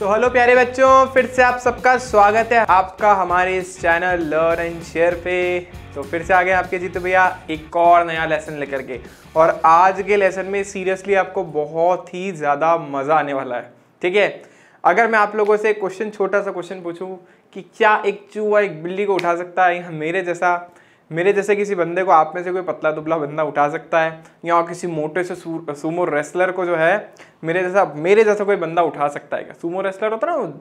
तो हेलो प्यारे बच्चों फिर से आप सबका स्वागत है आपका हमारे इस चैनल लर्न एंड शेयर पे तो फिर से आ गए आपके जीत भैया एक और नया लेसन लेकर के और आज के लेसन में सीरियसली आपको बहुत ही ज़्यादा मज़ा आने वाला है ठीक है अगर मैं आप लोगों से क्वेश्चन छोटा सा क्वेश्चन पूछूं कि क्या एक चूहा एक बिल्ली को उठा सकता है मेरे जैसा मेरे जैसे किसी बंदे को आप में से कोई पतला दुबला बंदा उठा सकता है या और किसी मोटे से सुमो रेसलर को जो है मेरे जैसा मेरे जैसा कोई बंदा उठा सकता है क्या सुमो रेसलर होता है ना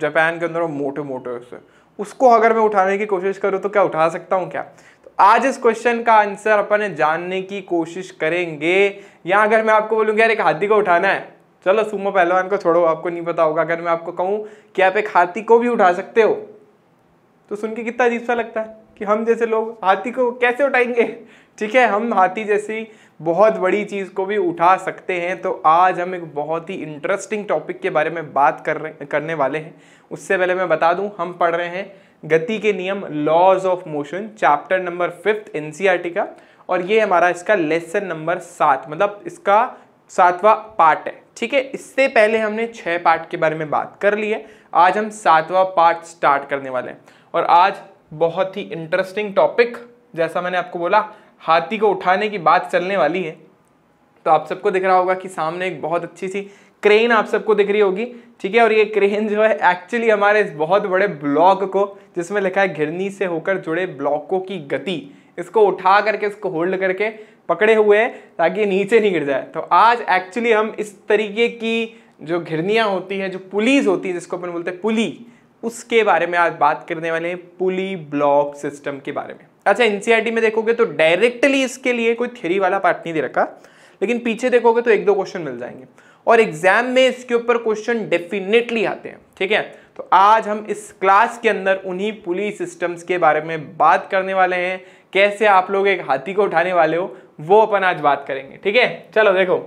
जापान के अंदर मोटे मोटे उससे उसको अगर मैं उठाने की कोशिश करूँ तो क्या उठा सकता हूँ क्या तो आज इस क्वेश्चन का आंसर अपन जानने की कोशिश करेंगे या अगर मैं आपको बोलूँगी यार एक हाथी को उठाना है चलो सुमो पहलवान को छोड़ो आपको नहीं पता होगा अगर मैं आपको कहूँ कि आप एक हाथी को भी उठा सकते हो तो सुन के कितना अजीब सा लगता है कि हम जैसे लोग हाथी को कैसे उठाएंगे ठीक है हम हाथी जैसी बहुत बड़ी चीज़ को भी उठा सकते हैं तो आज हम एक बहुत ही इंटरेस्टिंग टॉपिक के बारे में बात कर रहे करने वाले हैं उससे पहले मैं बता दूं हम पढ़ रहे हैं गति के नियम laws of motion chapter number fifth N का और ये हमारा इसका लेसन नंबर सात मतलब इसका सातवां पार्ट है ठीक है इससे पहले हमने छः पार्ट के बारे में बात कर ली है आज हम सातवां पार्ट स्टार्ट करने वाले हैं और आज बहुत ही इंटरेस्टिंग टॉपिक जैसा मैंने आपको बोला हाथी को उठाने की बात चलने वाली है तो आप सबको दिख रहा होगा कि सामने एक बहुत अच्छी सी क्रेन आप सबको दिख रही होगी ठीक है और ये क्रेन जो है एक्चुअली हमारे इस बहुत बड़े ब्लॉक को जिसमें लिखा है घिरनी से होकर जुड़े ब्लॉकों की गति इसको उठा करके इसको होल्ड करके पकड़े हुए हैं ताकि नीचे नहीं गिर जाए तो आज एक्चुअली हम इस तरीके की जो घिरनियाँ होती है जो पुलिस होती है जिसको अपन बोलते हैं पुली उसके बारे में आज बात करने वाले हैं पुली ब्लॉक सिस्टम के बारे में अच्छा एनसीईआरटी में देखोगे तो डायरेक्टली इसके लिए कोई थ्योरी वाला पार्ट नहीं दे रखा लेकिन पीछे देखोगे तो एक दो क्वेश्चन मिल जाएंगे और एग्जाम में इसके ऊपर क्वेश्चन डेफिनेटली आते हैं ठीक है तो आज हम इस क्लास के अंदर उन्हीं पुली सिस्टम्स के बारे में बात करने वाले हैं कैसे आप लोग एक हाथी को उठाने वाले हो वो अपन आज बात करेंगे ठीक है चलो देखो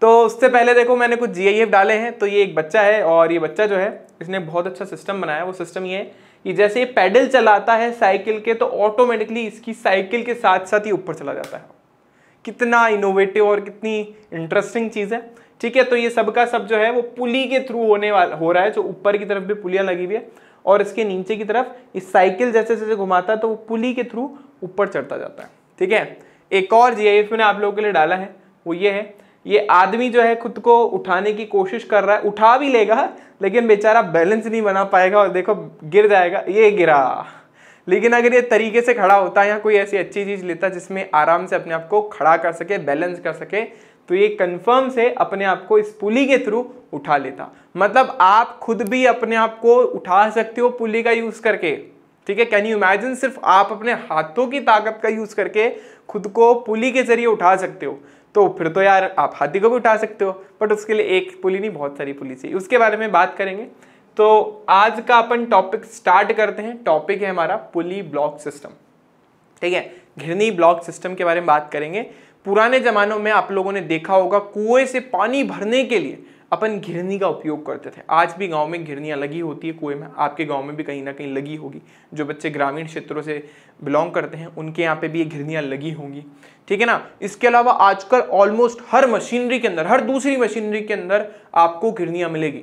तो उससे पहले देखो मैंने कुछ जी डाले हैं तो ये एक बच्चा है और ये बच्चा जो है इसने बहुत अच्छा सिस्टम बनाया वो सिस्टम ये है कि जैसे ये पैडल चलाता है साइकिल के तो ऑटोमेटिकली इसकी साइकिल के साथ साथ ही ऊपर चला जाता है कितना इनोवेटिव और कितनी इंटरेस्टिंग चीज़ है ठीक है तो ये सब का सब जो है वो पुली के थ्रू होने वाला हो रहा है जो ऊपर की तरफ भी पुलियाँ लगी हुई है और इसके नीचे की तरफ इस साइकिल जैसे जैसे घुमाता है तो वो पुली के थ्रू ऊपर चढ़ता जाता है ठीक है एक और जी मैंने आप लोगों के लिए डाला है वो ये है ये आदमी जो है खुद को उठाने की कोशिश कर रहा है उठा भी लेगा लेकिन बेचारा बैलेंस नहीं बना पाएगा और देखो गिर जाएगा ये गिरा लेकिन अगर ये तरीके से खड़ा होता है या कोई ऐसी अच्छी चीज़ लेता जिसमें आराम से अपने आप को खड़ा कर सके बैलेंस कर सके तो ये कंफर्म से अपने आप को इस पुली के थ्रू उठा लेता मतलब आप खुद भी अपने आप को उठा सकते हो पुली का यूज़ करके ठीक है कैन यू इमेजिन सिर्फ आप अपने हाथों की ताकत का यूज़ करके खुद को पुली के जरिए उठा सकते हो तो फिर तो यार आप हाथी को भी उठा सकते हो बट उसके लिए एक पुली नहीं बहुत सारी पुली चाहिए उसके बारे में बात करेंगे तो आज का अपन टॉपिक स्टार्ट करते हैं टॉपिक है हमारा पुली ब्लॉक सिस्टम ठीक है घिरनी ब्लॉक सिस्टम के बारे में बात करेंगे पुराने जमानों में आप लोगों ने देखा होगा कुएं से पानी भरने के लिए अपन घिरनी का उपयोग करते थे आज भी गांव में घिरनियाँ लगी होती है कुएं में आपके गांव में भी कहीं ना कहीं लगी होगी जो बच्चे ग्रामीण क्षेत्रों से बिलोंग करते हैं उनके यहाँ पे भी ये घिरनियाँ लगी होंगी ठीक है ना इसके अलावा आजकल ऑलमोस्ट हर मशीनरी के अंदर हर दूसरी मशीनरी के अंदर आपको घिरनियाँ मिलेगी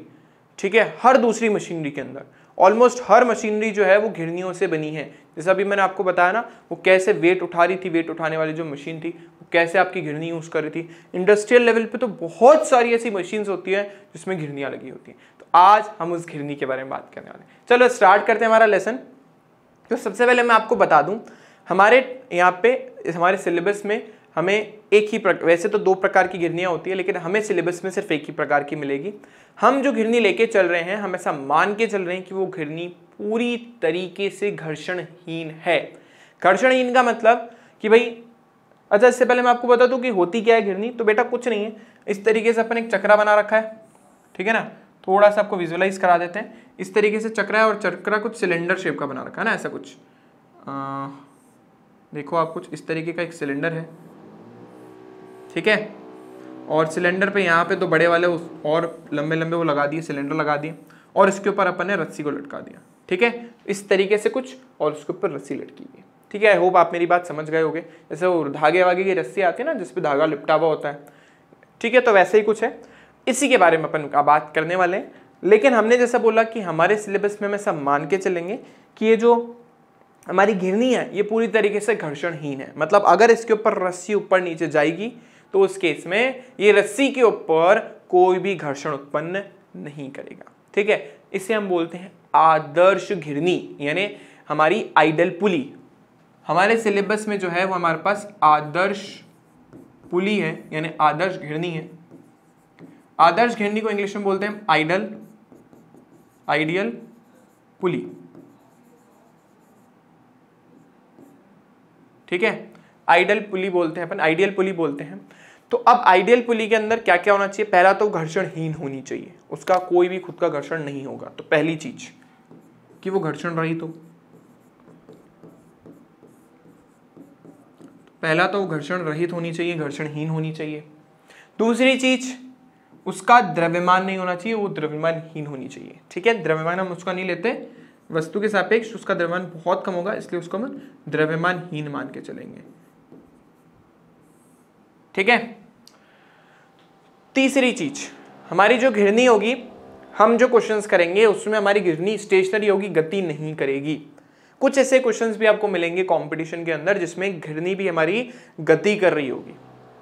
ठीक है हर दूसरी मशीनरी के अंदर ऑलमोस्ट हर मशीनरी जो है वो घिरनियों से बनी है जैसे अभी मैंने आपको बताया ना वो कैसे वेट उठा रही थी वेट उठाने वाली जो मशीन थी वो कैसे आपकी घिरनी यूज़ कर रही थी इंडस्ट्रियल लेवल पे तो बहुत सारी ऐसी मशीन्स होती हैं जिसमें घिरनियाँ लगी होती हैं तो आज हम उस घिरनी के बारे में बात करने वाले हैं चलो स्टार्ट करते हैं हमारा लेसन तो सबसे पहले मैं आपको बता दूँ हमारे यहाँ पे हमारे सिलेबस में हमें एक ही प्रकार वैसे तो दो प्रकार की घिरनियाँ होती है लेकिन हमें सिलेबस में सिर्फ एक ही प्रकार की मिलेगी हम जो घिरनी लेके चल रहे हैं हम ऐसा मान के चल रहे हैं कि वो घिरनी पूरी तरीके से घर्षणहीन है घर्षणहीन का मतलब कि भाई अच्छा इससे पहले मैं आपको बता दूं कि होती क्या है घिरनी तो बेटा कुछ नहीं है इस तरीके से अपन एक चक्रा बना रखा है ठीक है ना थोड़ा सा आपको विजुअलाइज करा देते हैं इस तरीके से चक्रा है और चक्रा कुछ सिलेंडर शेप का बना रखा है ना ऐसा कुछ आ, देखो आप कुछ इस तरीके का एक सिलेंडर है ठीक है और सिलेंडर पे यहाँ पे तो बड़े वाले और लंबे लंबे वो लगा दिए सिलेंडर लगा दिए और इसके ऊपर अपन ने रस्सी को लटका दिया ठीक है इस तरीके से कुछ और उसके ऊपर रस्सी लटकी हुई ठीक है आई होप आप मेरी बात समझ गए होगे जैसे वो धागे वागे की रस्सी आती है ना जिसपे धागा लिपटा हुआ होता है ठीक है तो वैसे ही कुछ है इसी के बारे में अपन बात करने वाले हैं लेकिन हमने जैसा बोला कि हमारे सिलेबस में हमें सब मान के चलेंगे कि ये जो हमारी घिरनी है ये पूरी तरीके से घर्षणहीन है मतलब अगर इसके ऊपर रस्सी ऊपर नीचे जाएगी तो उस केस में ये रस्सी के ऊपर कोई भी घर्षण उत्पन्न नहीं करेगा ठीक है इसे हम बोलते हैं आदर्श घिरनी यानी हमारी आइडल पुली हमारे सिलेबस में जो है वो हमारे पास आदर्श पुली है यानी आदर्श घिरनी है आदर्श घिरनी को इंग्लिश में बोलते हैं आइडल आइडियल पुली ठीक है आइडल पुली बोलते हैं अपन आइडियल पुली बोलते हैं तो अब आइडियल पुली के अंदर क्या क्या होना चाहिए पहला तो घर्षणहीन होनी चाहिए उसका कोई भी खुद का घर्षण नहीं होगा तो पहली चीज कि वो घर्षण रहित हो पहला तो घर्षण रहित होनी चाहिए घर्षणहीन होनी चाहिए दूसरी चीज उसका द्रव्यमान नहीं होना चाहिए वो द्रव्यमानहीन होनी चाहिए ठीक है द्रव्यमान हम उसका नहीं लेते वस्तु के सापेक्ष उसका द्रव्यमान बहुत कम होगा इसलिए उसको हम द्रव्यमानहीन मान के चलेंगे ठीक है तीसरी चीज हमारी जो घिरनी होगी हम जो क्वेश्चंस करेंगे उसमें हमारी घिरनी स्टेशनरी होगी गति नहीं करेगी कुछ ऐसे क्वेश्चंस भी आपको मिलेंगे कंपटीशन के अंदर जिसमें घिरनी भी हमारी गति कर रही होगी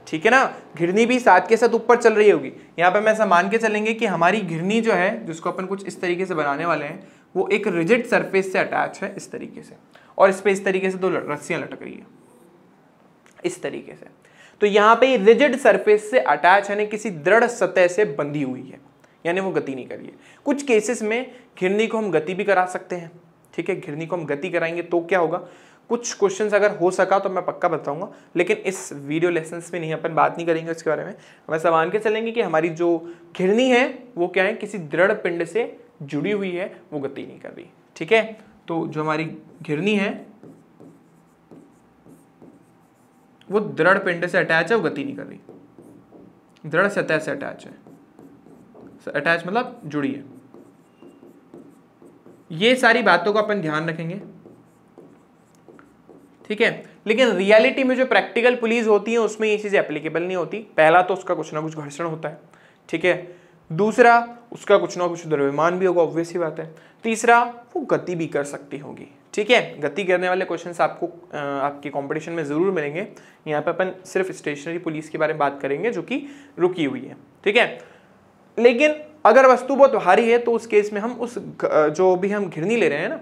ठीक है ना घिरनी भी साथ के साथ ऊपर चल रही होगी यहाँ पर मैं ऐसा मान के चलेंगे कि हमारी घिरनी जो है जिसको अपन कुछ इस तरीके से बनाने वाले हैं वो एक रिजिड सरफेस से अटैच है इस तरीके से और इस पर इस तरीके से दो रस्सियाँ लटक रही है इस तरीके से तो यहाँ पे रिजिड सरफेस से अटैच यानी किसी दृढ़ सतह से बंधी हुई है यानी वो गति नहीं करिए कुछ केसेस में घिरनी को हम गति भी करा सकते हैं ठीक है घिरनी को हम गति कराएंगे तो क्या होगा कुछ क्वेश्चंस अगर हो सका तो मैं पक्का बताऊंगा लेकिन इस वीडियो लेसन में नहीं अपन बात नहीं करेंगे उसके बारे में हमें सवाल के चलेंगे कि हमारी जो घिरनी है वो क्या है किसी दृढ़ पिंड से जुड़ी हुई है वो गति नहीं कर रही ठीक है तो जो हमारी घिरनी है वो दृढ़ पिंड से अटैच है वो गति नहीं कर रही दृढ़ सतह से अटैच है अटैच मतलब जुड़ी है ये सारी बातों को अपन ध्यान रखेंगे ठीक है लेकिन रियलिटी में जो प्रैक्टिकल पुलिस होती है उसमें ये चीज़ें एप्लीकेबल नहीं होती पहला तो उसका कुछ ना कुछ घर्षण होता है ठीक है दूसरा उसका कुछ ना कुछ द्रव्यमान भी होगा ऑब्वियस ही बात है तीसरा वो गति भी कर सकती होगी ठीक है गति करने वाले क्वेश्चन आपको आपके कंपटीशन में ज़रूर मिलेंगे यहाँ पर अपन सिर्फ स्टेशनरी पुलिस के बारे में बात करेंगे जो कि रुकी हुई है ठीक है लेकिन अगर वस्तु बहुत भारी है तो उस केस में हम उस जो भी हम घिरनी ले रहे हैं ना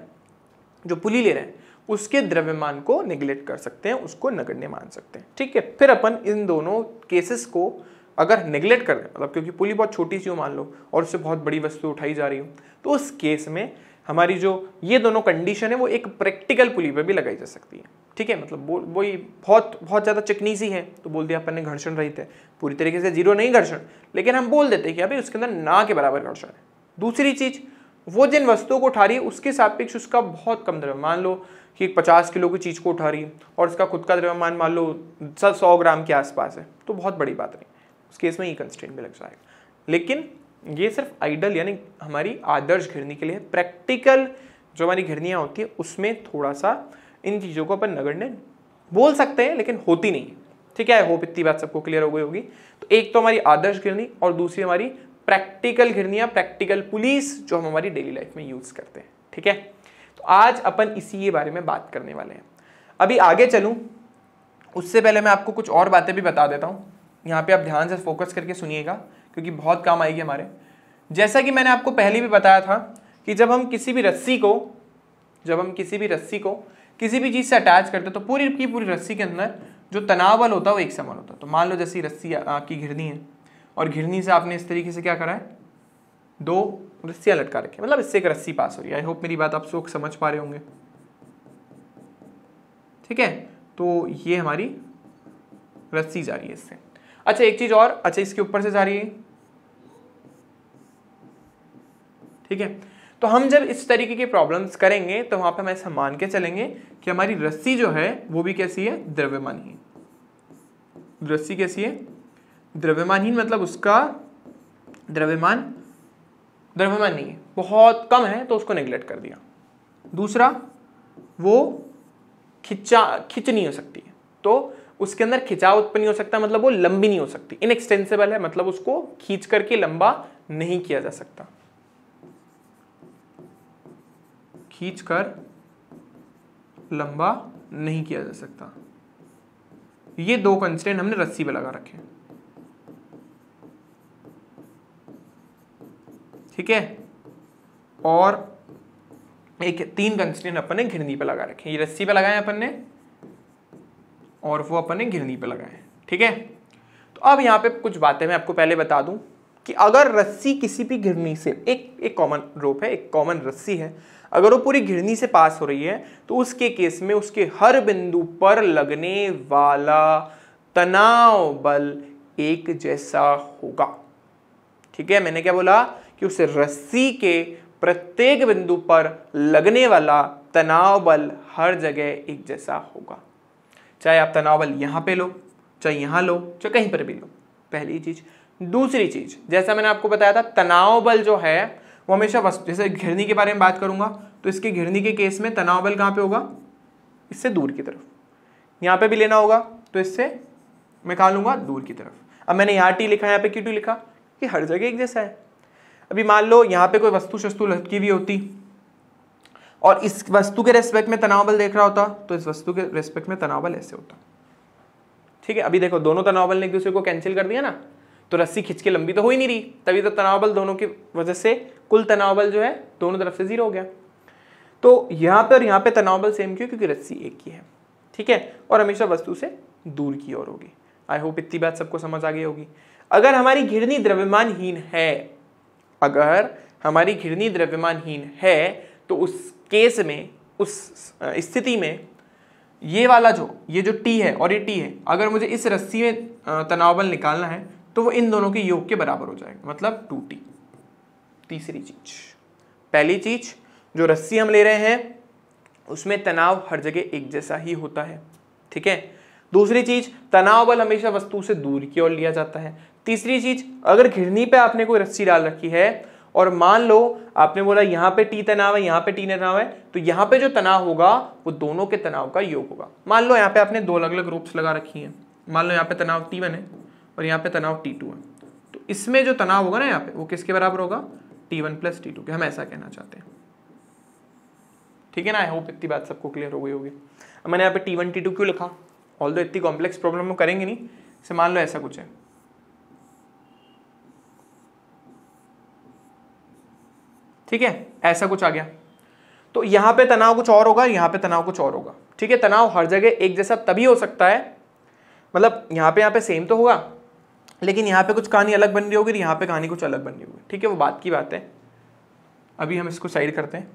जो पुली ले रहे हैं उसके द्रव्यमान को निगलेक्ट कर सकते हैं उसको नगण्य मान सकते हैं ठीक है फिर अपन इन दोनों केसेस को अगर निगलेक्ट कर दें मतलब क्योंकि पुली बहुत छोटी सी हो मान लो और उससे बहुत बड़ी वस्तु उठाई जा रही हो तो उस केस में हमारी जो ये दोनों कंडीशन है वो एक प्रैक्टिकल पुली पर भी लगाई जा सकती है ठीक है मतलब वो वही बहुत बहुत ज़्यादा चिकनी सी है तो बोल दिया अपन ने घर्षण रहित है पूरी तरीके से जीरो नहीं घर्षण लेकिन हम बोल देते हैं कि अभी उसके अंदर ना के बराबर घर्षण है दूसरी चीज़ वो जिन वस्तुओं को उठा रही है उसके सापेक्ष उसका बहुत कम द्रव्य मान लो कि पचास किलो की चीज़ को उठा रही है और उसका खुद का द्रव्यमान मान लो सौ ग्राम के आसपास है तो बहुत बड़ी बात नहीं उस केस में ये कंस्ट्रेंट भी लग जाएगा लेकिन ये सिर्फ आइडल यानी हमारी आदर्श घिरनी के लिए प्रैक्टिकल जो हमारी घिरनियाँ होती है उसमें थोड़ा सा इन चीज़ों को अपन नगड़ने बोल सकते हैं लेकिन होती नहीं ठीक है आई होप इतनी बात सबको क्लियर हो गई होगी तो एक तो हमारी आदर्श घिरनी और दूसरी हमारी प्रैक्टिकल घिरनियाँ प्रैक्टिकल पुलिस जो हम हमारी डेली लाइफ में यूज़ करते हैं ठीक है तो आज अपन इसी के बारे में बात करने वाले हैं अभी आगे चलूँ उससे पहले मैं आपको कुछ और बातें भी बता देता हूँ यहाँ पे आप ध्यान से फोकस करके सुनिएगा क्योंकि बहुत काम आएगी हमारे जैसा कि मैंने आपको पहले भी बताया था कि जब हम किसी भी रस्सी को जब हम किसी भी रस्सी को किसी भी चीज़ से अटैच करते हैं तो पूरी की पूरी रस्सी के अंदर जो तनाव बल होता है वो एक समान होता है तो मान लो जैसी रस्सी आपकी घिरनी है और घिरनी से आपने इस तरीके से क्या करा है दो रस्सियाँ लटका रखी मतलब इससे एक रस्सी पास हो रही है आई होप मेरी बात आप सोख समझ पा रहे होंगे ठीक है तो ये हमारी रस्सी जा रही है इससे अच्छा एक चीज और अच्छा इसके ऊपर से जा रही है ठीक है तो हम जब इस तरीके की प्रॉब्लम्स करेंगे तो वहां पे हम ऐसा मान के चलेंगे कि हमारी रस्सी जो है वो भी कैसी है द्रव्यमानहीन रस्सी कैसी है द्रव्यमानहीन मतलब उसका द्रव्यमान द्रव्यमान नहीं है बहुत कम है तो उसको नेग्लेक्ट कर दिया दूसरा वो खिंचा खिंच नहीं हो सकती तो उसके अंदर खिंचाव उत्पन्न नहीं हो सकता मतलब वो लंबी नहीं हो सकती इनएक्सटेंसिबल है मतलब उसको खींच करके लंबा नहीं किया जा सकता खींच कर लंबा नहीं किया जा सकता ये दो कंस्टेंट हमने रस्सी पे लगा रखे ठीक है और एक तीन कंस्टेंट अपन ने घिरनी पे लगा रखे ये रस्सी पे लगाए अपन ने और वो अपन ने घिरनी पे लगाए ठीक है तो अब यहाँ पे कुछ बातें मैं आपको पहले बता दूँ कि अगर रस्सी किसी भी घिरनी से एक एक कॉमन रोप है एक कॉमन रस्सी है अगर वो पूरी घिरनी से पास हो रही है तो उसके केस में उसके हर बिंदु पर लगने वाला तनाव बल एक जैसा होगा ठीक है मैंने क्या बोला कि उस रस्सी के प्रत्येक बिंदु पर लगने वाला तनाव बल हर जगह एक जैसा होगा चाहे आप तनावल यहाँ पे लो चाहे यहाँ लो चाहे कहीं पर भी लो पहली चीज़ दूसरी चीज़ जैसा मैंने आपको बताया था तनाव बल जो है वो हमेशा वस्तु जैसे घिरनी के बारे में बात करूंगा तो इसके घिरनी के केस में तनाव बल कहाँ पे होगा इससे दूर की तरफ यहाँ पे भी लेना होगा तो इससे मैं कहा लूंगा दूर की तरफ अब मैंने यहाँ टी लिखा यहाँ पे क्यू लिखा कि हर जगह एक जैसा है अभी मान लो यहाँ पे कोई वस्तु शस्तु लटकी हुई होती और इस वस्तु के रेस्पेक्ट में तनाव बल देख रहा होता तो इस वस्तु के रेस्पेक्ट में तनाव बल ऐसे होता ठीक है अभी देखो दोनों तनाव बल ने एक दूसरे को कैंसिल कर दिया ना तो रस्सी खिंच के लंबी तो हो ही नहीं रही तभी तो तनाव बल दोनों की वजह से कुल तनाव बल जो है दोनों तरफ से जीरो हो गया तो यहां पर यहां यहाँ पे तनाव बल सेम क्यों क्योंकि रस्सी एक ही है ठीक है और हमेशा वस्तु से दूर की ओर होगी आई होप इतनी बात सबको समझ आ गई होगी अगर हमारी घिरनी द्रव्यमानहीन है अगर हमारी घिरनी द्रव्यमानहीन है तो उस केस में उस स्थिति में ये वाला जो ये जो टी है और ये टी है अगर मुझे इस रस्सी में तनाव बल निकालना है तो वो इन दोनों के योग के बराबर हो जाएगा मतलब टू टी तीसरी चीज पहली चीज जो रस्सी हम ले रहे हैं उसमें तनाव हर जगह एक जैसा ही होता है ठीक है दूसरी चीज तनाव बल हमेशा वस्तु से दूर की ओर लिया जाता है तीसरी चीज अगर घिरनी पे आपने कोई रस्सी डाल रखी है और मान लो आपने बोला यहाँ पे टी तनाव है यहाँ पे टी तनाव है तो यहाँ पे जो तनाव होगा वो दोनों के तनाव का योग होगा मान लो यहाँ पे आपने दो अलग अलग रूप लगा रखी हैं मान लो यहाँ पे तनाव टी है और यहाँ पे तनाव टी है तो इसमें जो तनाव होगा ना यहाँ पे वो किसके बराबर होगा T one plus T two के हम ऐसा कहना चाहते हैं ठीक है ना आई होप इतनी बात सबको क्लियर हो गई होगी मैंने यहाँ पे टी वन टी टू क्यों लिखा ऑल दो इतनी कॉम्प्लेक्स प्रॉब्लम हम करेंगे नहीं से मान लो ऐसा कुछ है ठीक है ऐसा कुछ आ गया तो यहाँ पे तनाव कुछ और होगा यहाँ पे तनाव कुछ और होगा ठीक है तनाव हर जगह एक जैसा तभी हो सकता है मतलब यहाँ पे यहाँ पे सेम तो होगा लेकिन यहाँ पे कुछ कहानी अलग बन रही होगी यहां यहाँ पे कहानी कुछ अलग बन रही होगी ठीक है वो बात की बात है अभी हम इसको साइड करते हैं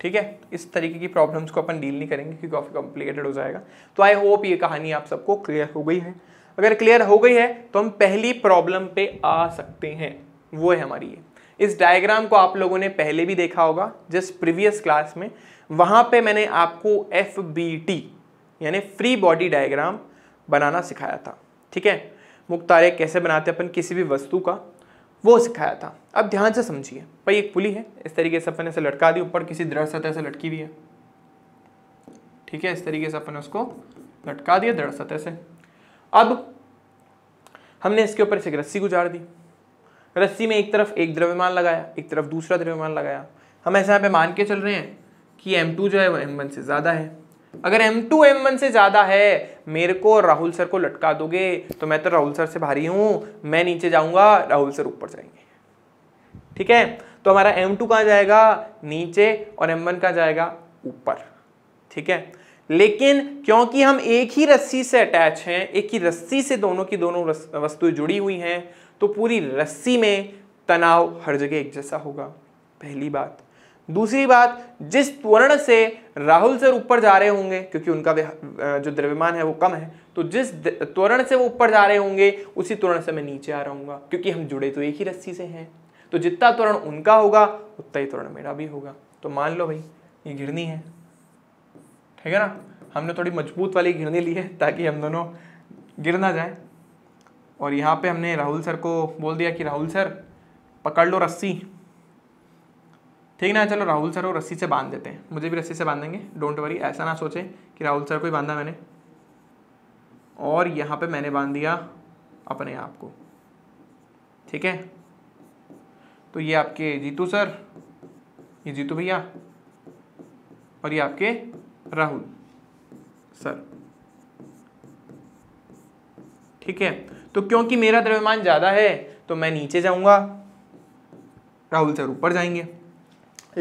ठीक है इस तरीके की प्रॉब्लम्स को अपन डील नहीं करेंगे क्योंकि काफ़ी कॉम्प्लिकेटेड हो जाएगा तो आई होप ये कहानी आप सबको क्लियर हो गई है अगर क्लियर हो गई है तो हम पहली प्रॉब्लम पे आ सकते हैं वो है हमारी ये इस डायग्राम को आप लोगों ने पहले भी देखा होगा जस्ट प्रीवियस क्लास में वहां पे मैंने आपको एफ बी टी यानी फ्री बॉडी डायग्राम बनाना सिखाया था ठीक है मुख्तारे कैसे बनाते अपन किसी भी वस्तु का वो सिखाया था अब ध्यान से समझिए भाई एक पुली है इस तरीके से अपन ऐसे लटका दी ऊपर किसी दृढ़ सतह से लटकी हुई है ठीक है इस तरीके से अपन उसको लटका दिया दृढ़ सतह से अब हमने इसके ऊपर से रस्सी गुजार दी रस्सी में एक तरफ एक द्रव्यमान लगाया एक तरफ दूसरा द्रव्यमान लगाया हम ऐसा यहाँ पे मान के चल रहे हैं कि M2 जो है वो M1 से ज़्यादा है अगर M2 M1 से ज़्यादा है मेरे को राहुल सर को लटका दोगे तो मैं तो राहुल सर से भारी हूँ मैं नीचे जाऊँगा राहुल सर ऊपर जाएंगे ठीक है तो हमारा M2 कहाँ जाएगा नीचे और M1 कहाँ जाएगा ऊपर ठीक है लेकिन क्योंकि हम एक ही रस्सी से अटैच हैं एक ही रस्सी से दोनों की दोनों वस्तुएं जुड़ी हुई हैं तो पूरी रस्सी में तनाव हर जगह एक जैसा होगा पहली बात दूसरी बात जिस त्वरण से राहुल सर ऊपर जा रहे होंगे क्योंकि उनका जो द्रव्यमान है वो कम है तो जिस त्वरण से वो ऊपर जा रहे होंगे उसी त्वरण से मैं नीचे आ रहा हूँ क्योंकि हम जुड़े तो एक ही रस्सी से हैं तो जितना त्वरण उनका होगा उतना ही त्वरण मेरा भी होगा तो मान लो भाई ये घिरनी है ठीक है ना हमने थोड़ी मजबूत वाली घिरनी ली है ताकि हम दोनों गिर ना जाए और यहाँ पे हमने राहुल सर को बोल दिया कि राहुल सर पकड़ लो रस्सी ठीक ना चलो राहुल सर को रस्सी से बांध देते हैं मुझे भी रस्सी से बांधेंगे डोंट वरी ऐसा ना सोचे कि राहुल सर को ही बांधा मैंने और यहाँ पे मैंने बांध दिया अपने आप को ठीक है तो ये आपके जीतू सर ये जीतू भैया और ये आपके राहुल सर ठीक है तो क्योंकि मेरा द्रव्यमान ज़्यादा है तो मैं नीचे जाऊंगा राहुल सर ऊपर जाएंगे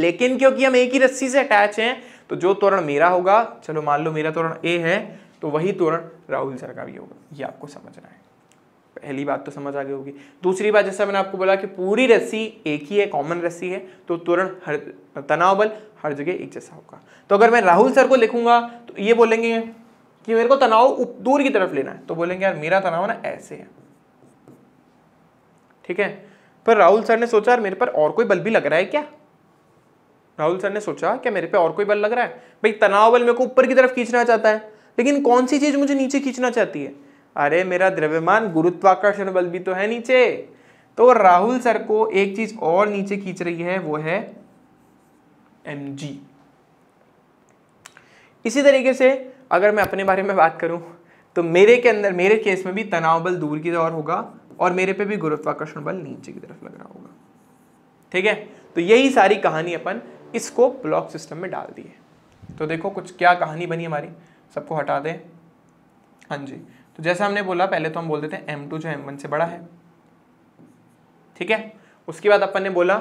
लेकिन क्योंकि हम एक ही रस्सी से अटैच हैं तो जो तोरण मेरा होगा चलो मान लो मेरा तोरण ए है तो वही तोरण राहुल सर का भी होगा ये आपको समझना है पहली बात तो समझ आ गई होगी दूसरी बात जैसा मैंने आपको बोला कि पूरी रस्सी एक ही है कॉमन रस्सी है तो तुरंत हर तनाव बल हर जगह एक जैसा होगा तो अगर मैं राहुल सर को लिखूंगा तो ये बोलेंगे कि मेरे को तनाव दूर की तरफ लेना है तो बोलेंगे यार मेरा तनाव ना ऐसे है ठीक है पर राहुल सर ने सोचा यार मेरे पर और कोई बल भी लग रहा है क्या राहुल सर ने सोचा क्या मेरे पे और कोई बल लग रहा है भाई तनाव बल मेरे को ऊपर की तरफ खींचना चाहता है लेकिन कौन सी चीज मुझे नीचे खींचना चाहती है अरे मेरा द्रव्यमान गुरुत्वाकर्षण बल भी तो है नीचे तो राहुल सर को एक चीज और नीचे खींच रही है वो है एम इसी तरीके से अगर मैं अपने बारे में बात करूँ तो मेरे के अंदर मेरे केस में भी तनाव बल दूर की ओर होगा और मेरे पे भी गुरुत्वाकर्षण बल नीचे की तरफ लग रहा होगा ठीक है तो यही सारी कहानी अपन इसको ब्लॉक सिस्टम में डाल दी है तो देखो कुछ क्या कहानी बनी हमारी सबको हटा दें हाँ जी तो जैसे हमने बोला पहले तो हम बोल देते हैं एम टू जो एम वन से बड़ा है ठीक है उसके बाद अपन ने बोला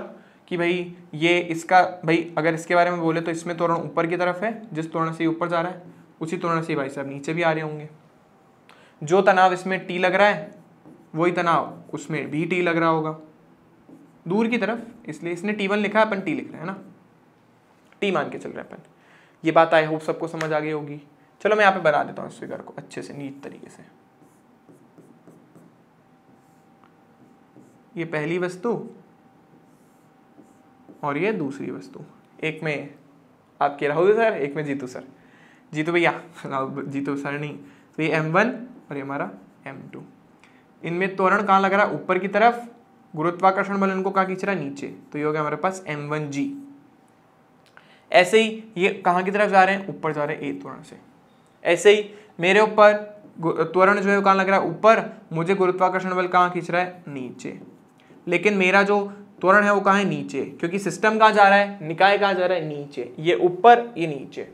कि भाई ये इसका भाई अगर इसके बारे में बोले तो इसमें तोरण ऊपर की तरफ है जिस तोरण से ऊपर जा रहा है उसी त्वरण से भाई साहब नीचे भी आ रहे होंगे जो तनाव इसमें टी लग रहा है वही तनाव उसमें भी टी लग रहा होगा दूर की तरफ इसलिए इसने टी वन लिखा है अपन टी लिख रहे हैं ना टी मान के चल रहे हैं अपन ये बात आई होप सबको समझ आ गई होगी चलो मैं यहाँ पे बना देता हूँ इस फिगर को अच्छे से नीट तरीके से ये पहली वस्तु और ये दूसरी वस्तु एक में आपके राहुल सर एक में जीतू सर जीतू भैया जीतू नहीं तो ये एम वन और ये हमारा एम टू इनमें त्वरण कहाँ लग रहा है ऊपर की तरफ गुरुत्वाकर्षण बल इनको कहाँ खींच रहा है नीचे तो ये हो गया हमारे पास एम वन जी ऐसे ही ये कहाँ की तरफ जा रहे हैं ऊपर जा रहे हैं ए त्वरण से ऐसे ही मेरे ऊपर त्वरण जो है कहाँ लग रहा है ऊपर मुझे गुरुत्वाकर्षण बल कहाँ खींच रहा है नीचे लेकिन मेरा जो त्वरण है वो कहाँ है नीचे क्योंकि सिस्टम कहाँ जा रहा है निकाय कहाँ जा रहा है नीचे ये ऊपर ये नीचे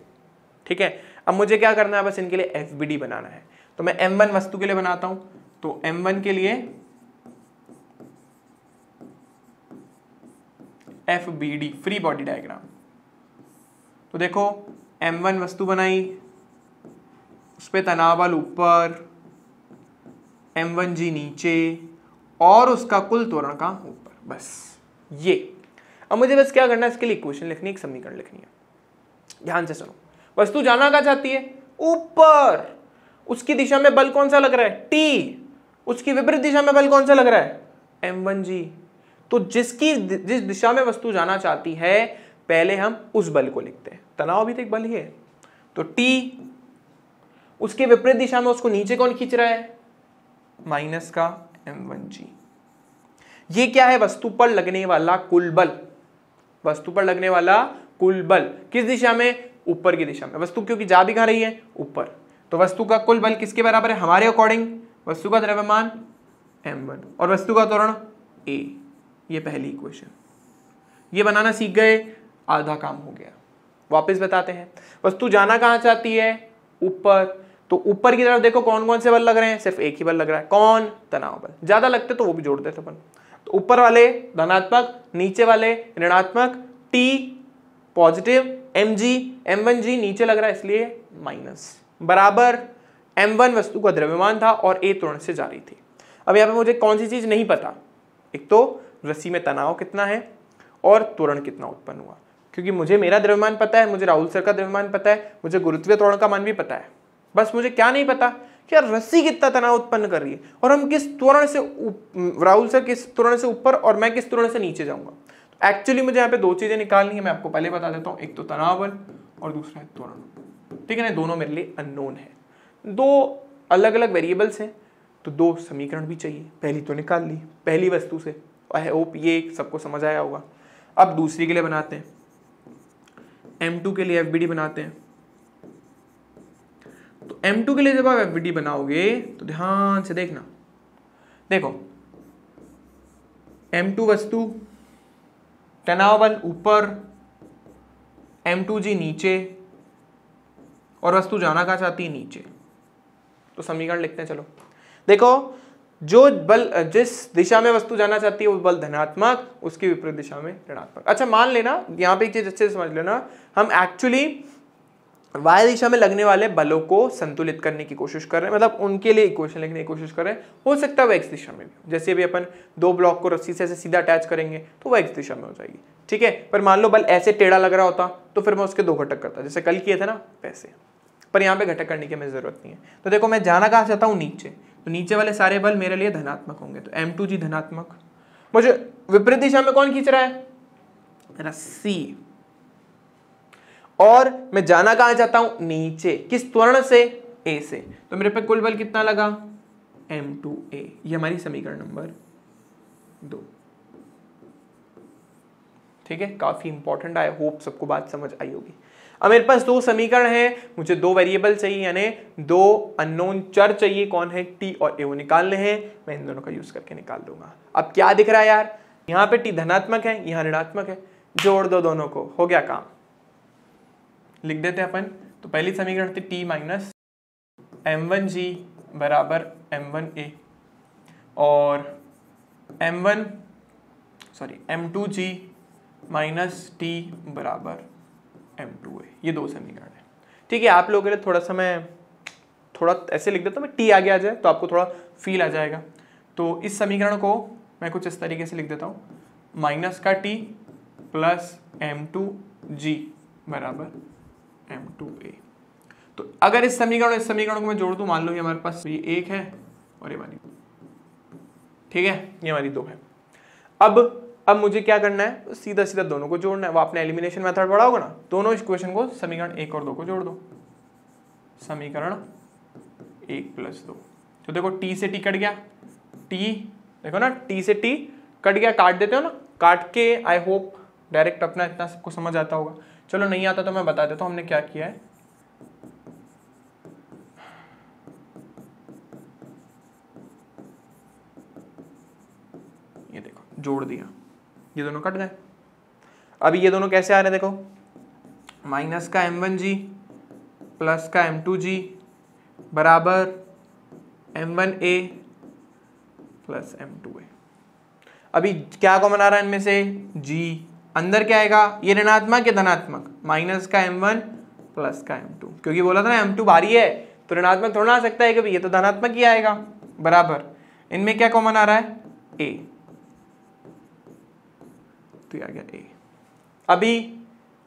ठीक है अब मुझे क्या करना है बस इनके लिए एफ बनाना है तो मैं एम वस्तु के लिए बनाता हूं तो एम के लिए एफ फ्री बॉडी डायग्राम तो देखो M1 वस्तु बनाई उस पर तनाव बल ऊपर जी नीचे और उसका कुल त्वरण का ऊपर बस ये अब मुझे बस क्या करना है इसके लिए इक्वेशन लिखनी एक समीकरण लिखनी है ध्यान से सुनो वस्तु जाना कहाँ चाहती है ऊपर उसकी दिशा में बल कौन सा लग रहा है टी उसकी विपरीत दिशा में बल कौन सा लग रहा है एम वन जी तो जिसकी जिस दिशा में वस्तु जाना चाहती है पहले हम उस बल को लिखते हैं तनाव भी तो एक बल ही है तो टी उसके विपरीत दिशा में उसको नीचे कौन खींच रहा है माइनस का एम वन जी ये क्या है वस्तु पर लगने वाला कुल बल वस्तु पर लगने वाला कुल बल किस दिशा में ऊपर की दिशा में वस्तु क्योंकि जा दिखा रही है ऊपर तो वस्तु का कुल बल किसके बराबर है हमारे अकॉर्डिंग वस्तु का द्रव्यमान एम वन और वस्तु का त्वरण ए ये पहली इक्वेशन ये बनाना सीख गए आधा काम हो गया वापस बताते हैं वस्तु जाना कहाँ चाहती है ऊपर तो ऊपर की तरफ देखो कौन कौन से बल लग रहे हैं सिर्फ एक ही बल लग रहा है कौन तनाव बल ज्यादा लगते तो वो भी जोड़ देते अपन तो ऊपर वाले धनात्मक नीचे वाले ऋणात्मक T positive M G M one G नीचे लग रहा है इसलिए माइनस बराबर एम वन वस्तु का द्रव्यमान था और ए त्वरण से जा रही थी अब यहाँ पे मुझे कौन सी चीज़ नहीं पता एक तो रस्सी में तनाव कितना है और त्वरण कितना उत्पन्न हुआ क्योंकि मुझे मेरा द्रव्यमान पता है मुझे राहुल सर का द्रव्यमान पता है मुझे गुरुत्वीय त्वरण का मान भी पता है बस मुझे क्या नहीं पता कि यार रस्सी कितना तनाव उत्पन्न कर रही है और हम किस त्वरण से राहुल सर किस त्वरण से ऊपर और मैं किस त्वरण से नीचे जाऊंगा एक्चुअली मुझे यहाँ पे दो चीज़ें निकालनी है मैं आपको पहले बता देता हूँ एक तो तनाव बल और दूसरा है त्वरण ठीक है ना दोनों मेरे लिए अननोन है दो अलग अलग वेरिएबल्स हैं तो दो समीकरण भी चाहिए पहली तो निकाल ली पहली वस्तु से आई होप ये सबको समझ आया होगा अब दूसरी के लिए बनाते हैं एम टू के लिए एफ बी डी बनाते हैं तो एम टू के लिए जब आप एफ बी डी बनाओगे तो ध्यान से देखना देखो एम टू वस्तु तनाव बल ऊपर एम टू जी नीचे और वस्तु जाना कहा चाहती है नीचे तो समीकरण लिखते हैं चलो देखो जो बल जिस दिशा में वस्तु जाना चाहती है वो बल धनात्मक उसकी विपरीत दिशा में ऋणात्मक अच्छा मान लेना यहाँ पे एक चीज अच्छे से समझ लेना हम एक्चुअली y दिशा में लगने वाले बलों को संतुलित करने की कोशिश कर रहे हैं मतलब उनके लिए इक्वेशन लिखने की कोशिश कर रहे हैं हो सकता है वो एक्स दिशा में भी जैसे भी अपन दो ब्लॉक को रस्सी से ऐसे सीधा अटैच करेंगे तो वो एक्स दिशा में हो जाएगी ठीक है पर मान लो बल ऐसे टेढ़ा लग रहा होता तो फिर मैं उसके दो घटक करता जैसे कल किए थे ना पैसे पर यहाँ पे घटक करने की हमें ज़रूरत नहीं है तो देखो मैं जाना कहाँ चाहता हूँ नीचे तो नीचे वाले सारे बल मेरे लिए धनात्मक होंगे तो एम टू जी धनात्मक मुझे विपरीत दिशा में कौन खींच रहा है रस्सी और मैं जाना कहा चाहता हूं नीचे किस त्वरण से ए से तो मेरे पे कुल बल कितना लगा एम टू ए ये हमारी समीकरण नंबर दो ठीक है काफ़ी इंपॉर्टेंट आई होप सबको बात समझ आई होगी अब मेरे पास दो समीकरण हैं मुझे दो वेरिएबल चाहिए यानी दो अननोन चर चाहिए कौन है टी और ए वो निकालने हैं मैं इन दोनों का यूज़ करके निकाल दूंगा अब क्या दिख रहा है यार यहां पे टी धनात्मक है यहां ऋणात्मक है जोड़ दो दोनों को हो गया काम लिख देते हैं अपन तो पहली समीकरण थी T minus M one G बराबर एम वन ए और M one sorry M two G minus T बराबर एम टू ए ये दो समीकरण है ठीक है आप लोगों के लिए थोड़ा सा मैं थोड़ा ऐसे लिख देता हूँ मैं टी आगे आ जाए तो आपको थोड़ा फील आ जाएगा तो इस समीकरण को मैं कुछ इस तरीके से लिख देता हूँ माइनस का T plus M two G बराबर एम टू ए तो अगर इस समीकरण इस समीकरण को मैं जोड़ दू मान लो ये हमारे पास ये एक है और ये हमारी ठीक है ये हमारी दो है अब अब मुझे क्या करना है तो सीधा सीधा दोनों को जोड़ना है वो आपने एलिमिनेशन मेथड पढ़ा होगा ना दोनों इक्वेशन को समीकरण एक और दो को जोड़ दो समीकरण एक प्लस दो तो देखो टी से टी कट गया टी देखो ना टी से टी कट गया काट देते हो ना काट के आई होप डायरेक्ट अपना इतना सबको समझ आता होगा चलो नहीं आता तो मैं बता देता हूँ हमने क्या किया है ये देखो जोड़ दिया ये दोनों कट गए अभी ये दोनों कैसे आ रहे हैं देखो माइनस का एम वन जी प्लस का एम टू जी बराबर M one A plus M two A अभी क्या कॉमन आ रहा है इनमें से जी अंदर क्या आएगा ये ऋणात्मक या धनात्मक माइनस का एम वन प्लस का एम टू क्योंकि बोला था ना एम टू भारी है तो ऋणात्मक थोड़ा आ सकता है कभी ये तो धनात्मक ही आएगा बराबर इनमें क्या कॉमन आ रहा है ए तो आ गया ए अभी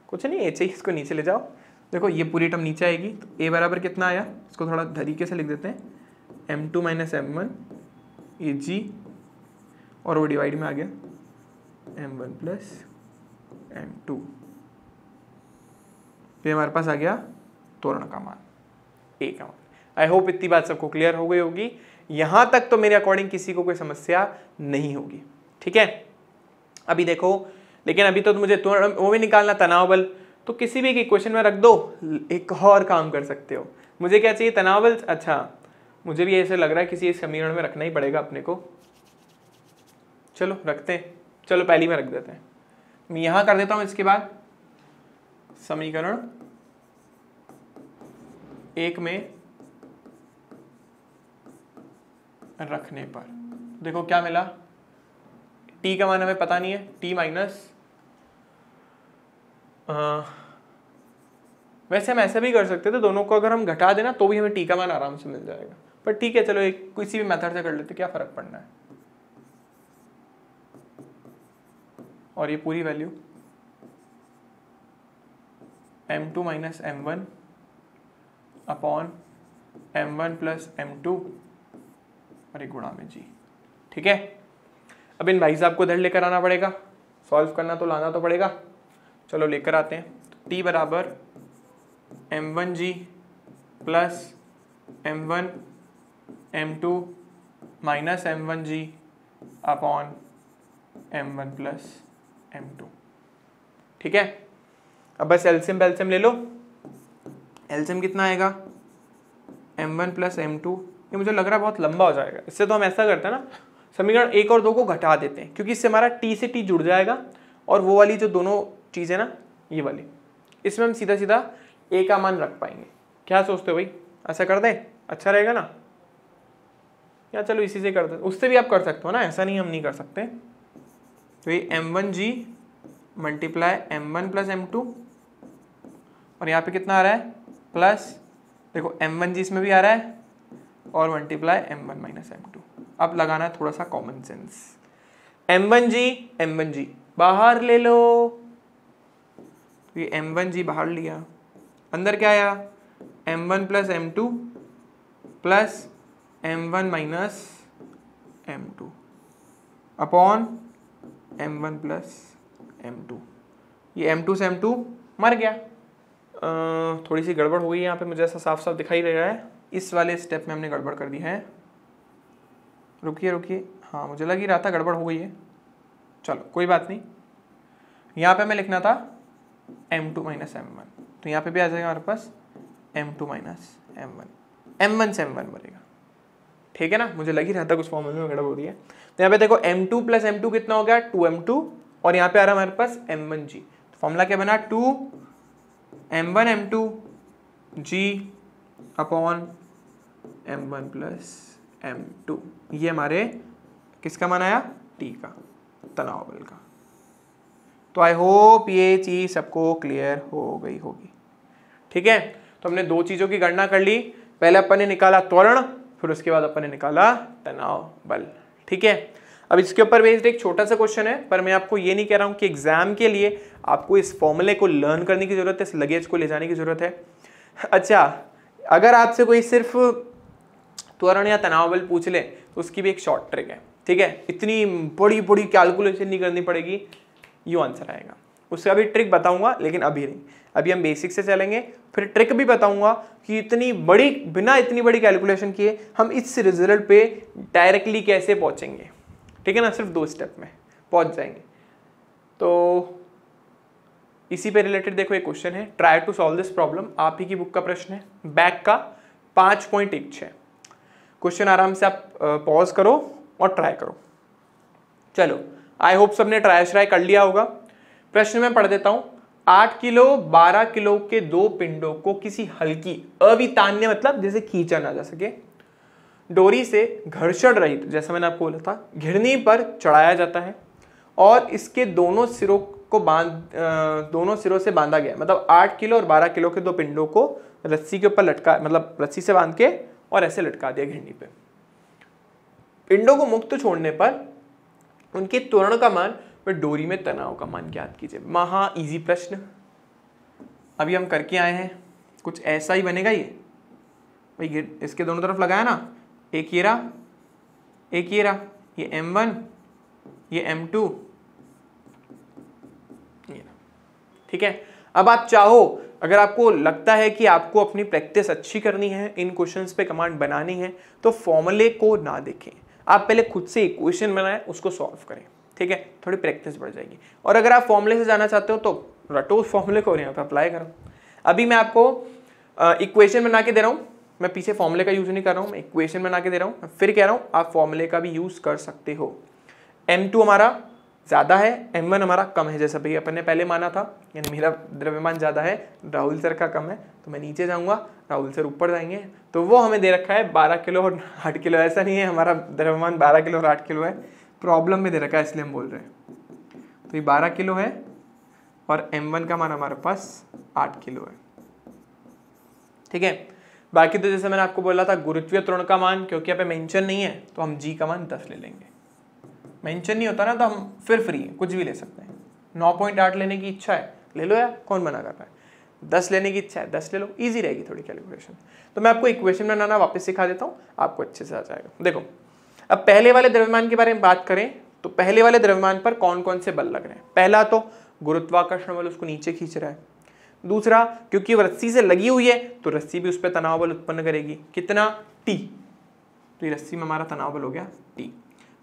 कुछ नहीं ए चाहिए इसको नीचे ले जाओ देखो ये पूरी टर्म नीचे आएगी तो ए बराबर कितना आया इसको थोड़ा धरीके से लिख देते हैं M two minus M one ये जी और वो डिवाइड में आ गया M one plus N two तो ये हमारे पास आ गया तोरण का मान ए का मान आई होप इतनी बात सबको क्लियर हो गई होगी यहां तक तो मेरे अकॉर्डिंग किसी को कोई समस्या नहीं होगी ठीक है अभी देखो लेकिन अभी तो मुझे तोरण वो भी निकालना तनाव बल तो किसी भी क्वेश्चन में रख दो एक और काम कर सकते हो मुझे क्या चाहिए तनाव बल अच्छा मुझे भी ऐसे लग रहा है किसी समीकरण में रखना ही पड़ेगा अपने को चलो रखते हैं चलो पहली में रख देते हैं मैं यहां कर देता हूं इसके बाद समीकरण एक में रखने पर देखो क्या मिला टी का मान हमें पता नहीं है टी माइनस वैसे हम ऐसा भी कर सकते थे दोनों को अगर हम घटा देना तो भी हमें टी का मान आराम से मिल जाएगा पर ठीक है चलो एक किसी भी मेथड से कर लेते क्या फ़र्क पड़ना है और ये पूरी value M two minus M one upon M one plus M two और एक गुणा में जी ठीक है अब इन भाई साहब को इधर लेकर आना पड़ेगा सॉल्व करना तो लाना तो पड़ेगा चलो लेकर आते हैं टी बराबर M one G plus M one M two minus M one G upon M one plus M two ठीक है अब बस एल्सियम बेल्सियम ले लो एल्सियम कितना आएगा M one plus M two ये मुझे लग रहा है बहुत लंबा हो जाएगा इससे तो हम ऐसा करते हैं ना समीकरण एक और दो को घटा देते हैं क्योंकि इससे हमारा टी से टी जुड़ जाएगा और वो वाली जो दोनों चीज़ है ना ये वाली इसमें हम सीधा सीधा ए का मान रख पाएंगे क्या सोचते हो भाई ऐसा कर दें अच्छा रहेगा ना या चलो इसी से कर दे उससे भी आप कर सकते हो ना ऐसा नहीं हम नहीं कर सकते तो ये M one G multiply M one plus M two और यहाँ पे कितना आ रहा है प्लस देखो एम वन जी इसमें भी आ रहा है और multiply M one minus M two अब लगाना है थोड़ा सा common sense M one G M one G बाहर ले लो तो ये एम वन जी बाहर लिया अंदर क्या आया M one plus M two plus M one minus M two upon M one plus M two ये एम टू से एम टू मर गया आ, थोड़ी सी गड़बड़ हो गई यहाँ पे मुझे ऐसा साफ साफ दिखाई दे रहा है इस वाले स्टेप में हमने गड़बड़ कर दी है रुकिए रुकिए हाँ मुझे लग ही रहा था गड़बड़ हो गई है चलो कोई बात नहीं यहाँ पे मैं लिखना था M two minus M one तो यहाँ पे भी आ जाएगा हमारे पास M two minus M one M one से एम वन मरेगा ठीक है ना मुझे लग ही रहा था कुछ फॉर्मूले में गड़बड़ हो रही है तो यहाँ पे देखो M two plus M two कितना हो गया टू एम टू और यहाँ पे आ रहा है हमारे पास एम वन जी तो फॉर्मूला क्या बना two M one M two G upon M one plus M two ये हमारे किसका मान आया टी का तनाव बल का तो आई होप ये चीज़ सबको क्लियर हो गई होगी ठीक है तो हमने दो चीज़ों की गणना कर ली पहले अपन ने निकाला त्वरण फिर उसके बाद अपन ने निकाला तनाव बल ठीक है अब इसके ऊपर बेस्ड एक छोटा सा क्वेश्चन है पर मैं आपको ये नहीं कह रहा हूँ कि एग्जाम के लिए आपको इस फॉर्मूले को लर्न करने की ज़रूरत है इस लगेज को ले जाने की ज़रूरत है अच्छा अगर आपसे कोई सिर्फ त्वरण या तनाव बल पूछ ले तो उसकी भी एक शॉर्ट ट्रिक है ठीक है इतनी बड़ी बड़ी कैलकुलेशन नहीं करनी पड़ेगी यू आंसर आएगा उसका भी ट्रिक बताऊंगा लेकिन अभी नहीं अभी हम बेसिक से चलेंगे फिर ट्रिक भी बताऊंगा कि इतनी बड़ी बिना इतनी बड़ी कैलकुलेशन किए हम इस रिजल्ट पे डायरेक्टली कैसे पहुंचेंगे ठीक है ना सिर्फ दो स्टेप में पहुंच जाएंगे तो इसी पे रिलेटेड देखो एक क्वेश्चन है try to solve this problem आप ही की बुक का प्रश्न है बैक का पाँच पॉइंट एक छः क्वेश्चन आराम से आप पॉज करो और ट्राई करो चलो आई होप सबने ट्राई श्राई कर लिया होगा प्रश्न में पढ़ देता हूं आठ किलो बारह किलो के दो पिंडों को किसी हल्की अवितान्य मतलब जैसे खींचा ना जा सके डोरी से घर्षण रहित जैसा मैंने आपको बोला था घिरनी पर चढ़ाया जाता है और इसके दोनों सिरों को बांध दोनों सिरों से बांधा गया मतलब आठ किलो और बारह किलो के दो पिंडों को रस्सी के ऊपर लटका मतलब रस्सी से बांध के और ऐसे लटका दिया घिरनी पर पिंडों को मुक्त छोड़ने पर उनके तोरण का मान फिर डोरी में तनाव का मान ज्ञात कीजिए महा इजी प्रश्न अभी हम करके आए हैं कुछ ऐसा ही बनेगा ये भाई इसके दोनों तरफ लगाया ना एक ये रहा एक ये रहा ये एम वन ये एम टू ठीक है अब आप चाहो अगर आपको लगता है कि आपको अपनी प्रैक्टिस अच्छी करनी है इन क्वेश्चंस पे कमांड बनानी है तो फॉर्मूले को ना देखें आप पहले खुद से एक क्वेश्चन बनाएं उसको सॉल्व करें ठीक है थोड़ी प्रैक्टिस बढ़ जाएगी और अगर आप फॉर्मूले से जाना चाहते हो तो रटो उस फॉर्मूले को यहाँ पर अप्लाई करो अभी मैं आपको इक्वेशन बना के दे रहा हूँ मैं पीछे फॉर्मूले का यूज़ नहीं कर रहा हूँ मैं इक्वेशन बना के दे रहा हूँ फिर कह रहा हूँ आप फॉर्मूले का भी यूज़ कर सकते हो एम टू हमारा ज़्यादा है एम वन हमारा कम है जैसा भाई अपन ने पहले माना था यानी मेरा द्रव्यमान ज़्यादा है राहुल सर का कम है तो मैं नीचे जाऊँगा राहुल सर ऊपर जाएंगे तो वो हमें दे रखा है बारह किलो और आठ किलो ऐसा नहीं है हमारा द्रव्यमान बारह किलो और आठ किलो है प्रॉब्लम में दे रखा है इसलिए हम बोल रहे हैं तो ये बारह किलो है और एम वन का मान हमारे पास आठ किलो है ठीक है बाकी तो जैसे मैंने आपको बोला था गुरुत्वीय त्रोण का मान क्योंकि यहाँ पे मेंशन नहीं है तो हम जी का मान दस ले लेंगे मेंशन नहीं होता ना तो हम फिर फ्री हैं कुछ भी ले सकते हैं नौ पॉइंट आठ लेने की इच्छा है ले लो यार कौन मना कर रहा है दस लेने की इच्छा है दस ले लो ईजी रहेगी थोड़ी कैलकुलेशन तो मैं आपको इक्वेशन बनाना वापस सिखा देता हूँ आपको अच्छे से आ जाएगा देखो अब पहले वाले द्रव्यमान के बारे में बात करें तो पहले वाले द्रव्यमान पर कौन कौन से बल लग रहे हैं पहला तो गुरुत्वाकर्षण बल उसको नीचे खींच रहा है दूसरा क्योंकि रस्सी से लगी हुई है तो रस्सी भी उस पर तनाव बल उत्पन्न करेगी कितना टी तो ये रस्सी में हमारा तनाव बल हो गया टी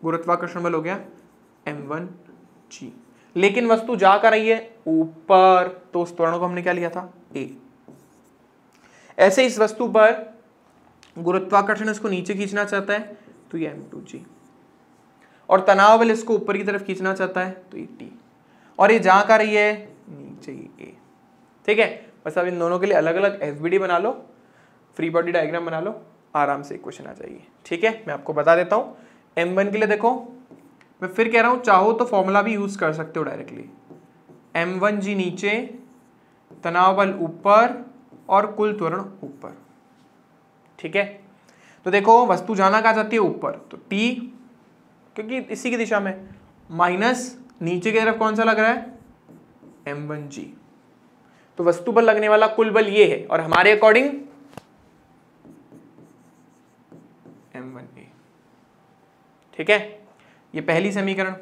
गुरुत्वाकर्षण बल हो गया एम वन जी लेकिन वस्तु जा कर रही है ऊपर तो उस त्वरण को हमने क्या लिया था ए ऐसे इस वस्तु पर गुरुत्वाकर्षण इसको नीचे खींचना चाहता है तो ये एम टू जी और तनाव बल इसको ऊपर की तरफ खींचना चाहता है तो ये टी और ये जहां का रही है नीचे ए ठीक है बस अब इन दोनों के लिए अलग अलग एफ बना लो फ्री बॉडी डायग्राम बना लो आराम से क्वेश्चन आ जाइए ठीक है मैं आपको बता देता हूँ एम वन के लिए देखो मैं फिर कह रहा हूँ चाहो तो फॉर्मूला भी यूज़ कर सकते हो डायरेक्टली एम वन जी नीचे तनाव बल ऊपर और कुल त्वरण ऊपर ठीक है तो देखो वस्तु जाना कहा जाती है ऊपर तो टी क्योंकि इसी की दिशा में माइनस नीचे की तरफ कौन सा लग रहा है एम वन जी तो वस्तु पर लगने वाला कुल बल ये है और हमारे अकॉर्डिंग एम वन ए ठीक है ये पहली समीकरण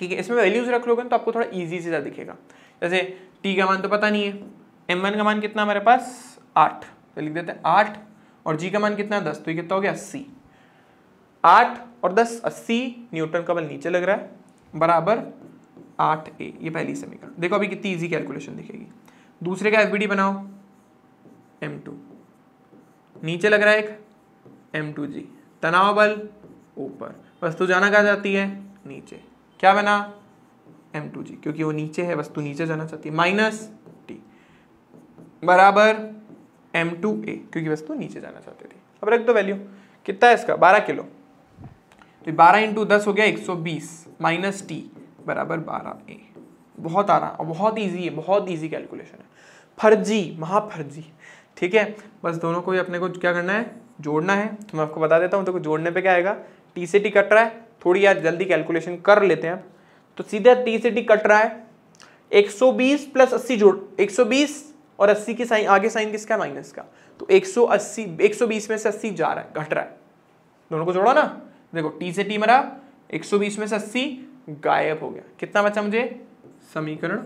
ठीक है इसमें वैल्यूज रख लोगे तो आपको थोड़ा इजी से दिखेगा जैसे टी का मान तो पता नहीं है एम वन का मान कितना हमारे पास आठ तो लिख देते हैं आठ और जी का मान कितना दस तो ये कितना हो गया अस्सी आठ और दस अस्सी न्यूटन का बल नीचे लग रहा है बराबर आठ ए ये पहली समीकरण देखो अभी कितनी इजी कैलकुलेशन दिखेगी दूसरे का एफ बनाओ एम टू नीचे लग रहा है एक एम टू जी तनाव बल ऊपर वस्तु जाना कहा जाती है नीचे क्या बना एम टू जी क्योंकि वो नीचे है वस्तु नीचे जाना चाहती है माइनस टी बराबर एम टू ए क्योंकि वस्तु तो नीचे जाना चाहती थी अब रख दो वैल्यू कितना है इसका बारह किलो तो बारह इंटू दस हो गया एक सौ बीस माइनस टी बराबर बारह ए बहुत आ रहा और बहुत ईजी है बहुत ईजी कैलकुलेशन है फर्जी महाफर्जी ठीक है बस दोनों को ही अपने को क्या करना है जोड़ना है तो मैं आपको बता देता हूँ तो जोड़ने पे क्या आएगा टी से टी कट रहा है थोड़ी यार जल्दी कैलकुलेशन कर लेते हैं आप तो सीधा टी से टी कट रहा है 120 प्लस 80 जोड़ 120 और 80 के साइन आगे साइन किसका है माइनस का तो 180 120 में से 80 जा रहा है घट रहा है दोनों को जोड़ो ना देखो टी से टी मरा 120 में से 80 गायब हो गया कितना बचा मुझे समीकरण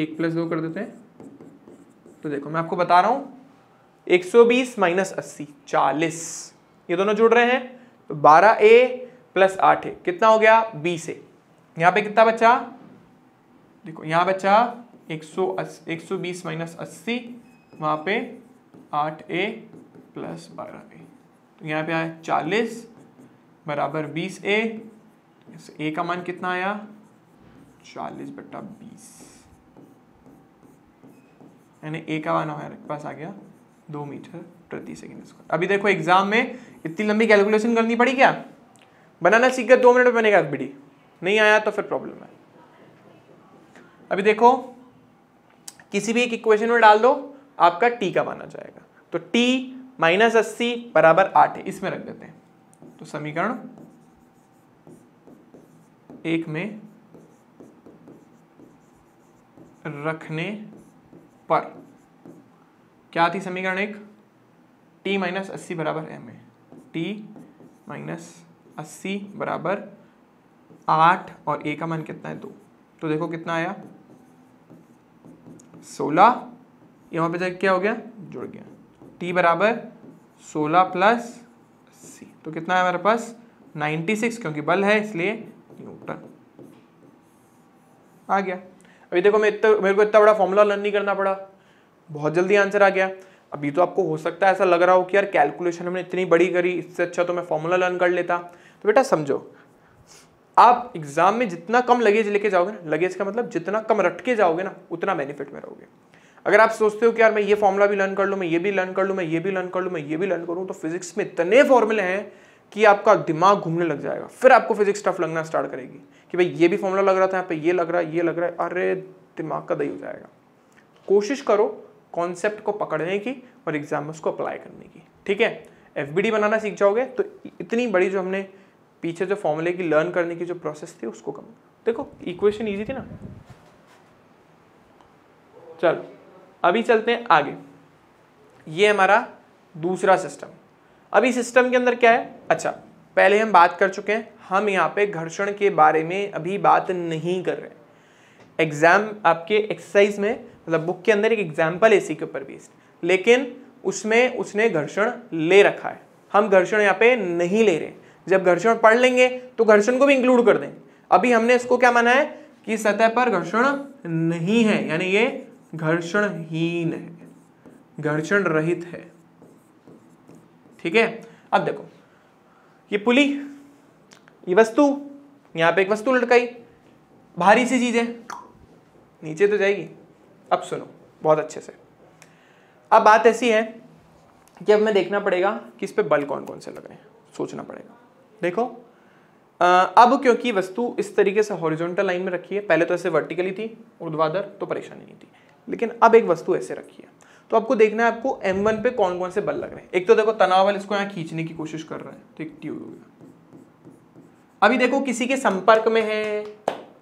एक प्लस दो कर देते हैं तो देखो मैं आपको बता रहा हूँ 120 माइनस अस्सी चालीस ये दोनों जुड़ रहे हैं तो बारह ए प्लस आठ ए कितना हो गया बीस ए यहां पर कितना बचा देखो यहां बचा एक सौ एक सौ बीस माइनस अस्सी वहाँ पे आठ ए प्लस बारह ए तो यहाँ पे आया चालीस बराबर बीस ए ए का मान कितना आया चालीस बट्टा बीस यानी ए का मान हमारे पास आ गया दो मीटर प्रति सेकेंड स्क्वायर अभी देखो एग्जाम में इतनी लंबी कैलकुलेशन करनी पड़ी क्या बनाना सीख कर दो मिनट में बनेगा बीडी नहीं आया तो फिर प्रॉब्लम है अभी देखो किसी भी एक इक्वेशन में डाल दो आपका टी का माना जाएगा तो टी माइनस अस्सी बराबर आठ इसमें रख देते हैं तो समीकरण एक में रखने पर क्या थी समीकरण एक टी माइनस अस्सी बराबर एम ए टी माइनस अस्सी बराबर आठ और ए का मान कितना है दो तो देखो कितना आया सोलह यहाँ पे जाकर क्या हो गया जुड़ गया टी बराबर सोलह प्लस सी तो कितना है हमारे पास नाइन्टी सिक्स क्योंकि बल है इसलिए न्यूटन आ गया अभी देखो मैं इतना मेरे को इतना बड़ा फॉर्मूला लर्न नहीं करना पड़ा बहुत जल्दी आंसर आ गया अभी तो आपको हो सकता है ऐसा लग रहा हो कि यार कैलकुलेशन हमने इतनी बड़ी करी इससे अच्छा तो मैं फॉर्मूला लर्न कर लेता तो बेटा समझो आप एग्जाम में जितना कम लगेज लेके जाओगे ना लगेज का मतलब जितना कम रटके जाओगे ना उतना बेनिफिट में रहोगे अगर आप सोचते हो कि यार मैं ये फॉर्मुला भी लर्न कर लूँ मैं ये भी लर्न कर लूँ मैं ये भी लर्न कर लूँ मैं ये भी लर्न करूँ तो फिजिक्स में इतने फॉर्मुले हैं कि आपका दिमाग घूमने लग जाएगा फिर आपको फिजिक्स टफ लगना स्टार्ट करेगी कि भाई ये भी फॉर्मूला लग रहा था यहाँ पे ये लग रहा है ये लग रहा है अरे दिमाग का दही हो जाएगा कोशिश करो कॉन्सेप्ट को पकड़ने की और एग्जाम में उसको अप्लाई करने की ठीक है एफ बनाना सीख जाओगे तो इतनी बड़ी जो हमने पीछे जो फॉर्मूले की लर्न करने की जो प्रोसेस थी उसको कम देखो इक्वेशन ईजी थी ना चलो अभी चलते हैं आगे ये हमारा दूसरा सिस्टम अभी सिस्टम के अंदर क्या है अच्छा पहले हम बात कर चुके हैं हम यहाँ पे घर्षण के बारे में अभी बात नहीं कर रहे एग्जाम आपके एक्सरसाइज में मतलब बुक के अंदर एक एग्जाम्पल है के ऊपर बेस्ड लेकिन उसमें उसने घर्षण ले रखा है हम घर्षण यहाँ पे नहीं ले रहे जब घर्षण पढ़ लेंगे तो घर्षण को भी इंक्लूड कर दें अभी हमने इसको क्या माना है कि सतह पर घर्षण नहीं है यानी ये घर्षणहीन है घर्षण रहित है ठीक है अब देखो ये पुली ये वस्तु यहां पे एक वस्तु लटकाई भारी सी चीज है नीचे तो जाएगी अब सुनो बहुत अच्छे से अब बात ऐसी है कि अब मैं देखना पड़ेगा कि इस पर बल कौन कौन से लग रहे हैं सोचना पड़ेगा देखो अब क्योंकि वस्तु इस तरीके से हॉरिजॉन्टल लाइन में रखी है पहले तो ऐसे वर्टिकली थी ऊर्ध्वाधर तो परेशानी नहीं थी लेकिन अब एक वस्तु ऐसे रखी है तो आपको देखना है आपको M1 पे कौन कौन से बल लग रहे हैं एक तो देखो तनाव बल इसको यहाँ खींचने की कोशिश कर रहा है तो एक ट्यूब हो गया अभी देखो किसी के संपर्क में है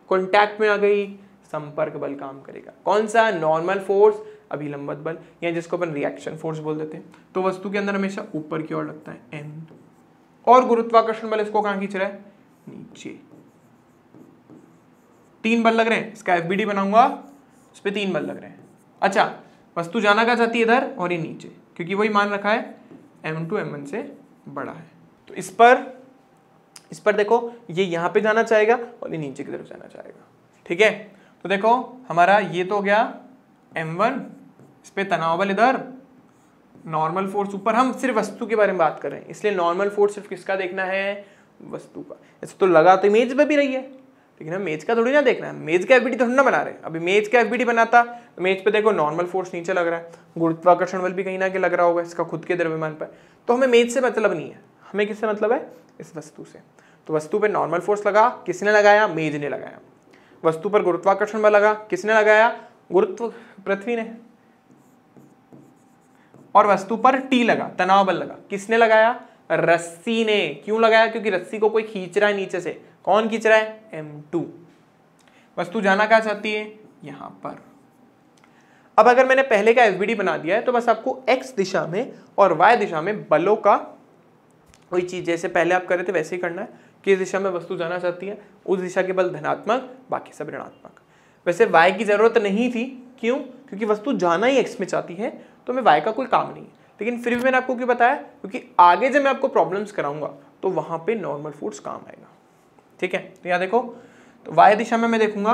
कॉन्टैक्ट में आ गई संपर्क बल काम करेगा कौन सा नॉर्मल फोर्स अभिलंबत बल या जिसको अपन रिएक्शन फोर्स बोल देते हैं तो वस्तु के अंदर हमेशा ऊपर की ओर लगता है एन और गुरुत्वाकर्षण बल इसको कहां खींच रहा है नीचे तीन बल लग रहे हैं इसका एफबीडी बनाऊंगा इस पर तीन बल लग रहे हैं अच्छा वस्तु जाना कहा जाती है इधर और ये नीचे क्योंकि वही मान रखा है एम टू एम से बड़ा है तो इस पर इस पर देखो ये यहां पे जाना चाहेगा और ये नीचे की तरफ जाना चाहेगा ठीक है तो देखो हमारा ये तो गया एम वन इस पर तनाव बल इधर नॉर्मल फोर्स ऊपर हम सिर्फ वस्तु के बारे में बात कर रहे हैं इसलिए नॉर्मल फोर्स सिर्फ किसका देखना है वस्तु का ऐसे तो लगा तो इमेज पर भी रही है लेकिन हम मेज का थोड़ी ना देखना है मेज का एफ थोड़ी ना बना रहे हैं अभी मेज का एफ बनाता तो मेज पे देखो नॉर्मल फोर्स नीचे लग रहा है गुरुत्वाकर्षण बल भी कहीं ना कहीं लग रहा होगा इसका खुद के द्रव्यमान पर तो हमें मेज से मतलब नहीं है हमें किससे मतलब है इस वस्तु से तो वस्तु पर नॉर्मल फोर्स लगा किसने लगाया मेज ने लगाया वस्तु पर गुरुत्वाकर्षण बल लगा किसने लगाया गुरुत्व पृथ्वी ने और वस्तु पर टी लगा तनाव बल लगा किसने लगाया रस्सी ने क्यों लगाया क्योंकि रस्सी को कोई खींच रहा है नीचे से कौन खींच रहा है एम टू वस्तु जाना क्या चाहती है यहां पर अब अगर मैंने पहले का एफ बना दिया है तो बस आपको एक्स दिशा में और वाई दिशा में बलों का कोई चीज जैसे पहले आप कर रहे थे वैसे ही करना है किस दिशा में वस्तु जाना चाहती है उस दिशा के बल धनात्मक बाकी सब ऋणात्मक वैसे वाई की जरूरत नहीं थी क्यों क्योंकि वस्तु जाना ही एक्स में चाहती है तो हमें वाई का कोई काम नहीं है लेकिन फिर भी मैंने आपको क्यों बताया क्योंकि आगे जब मैं आपको प्रॉब्लम्स कराऊंगा तो वहां पे नॉर्मल फूड्स काम आएगा ठीक है तो यहाँ देखो तो वाई दिशा में मैं देखूंगा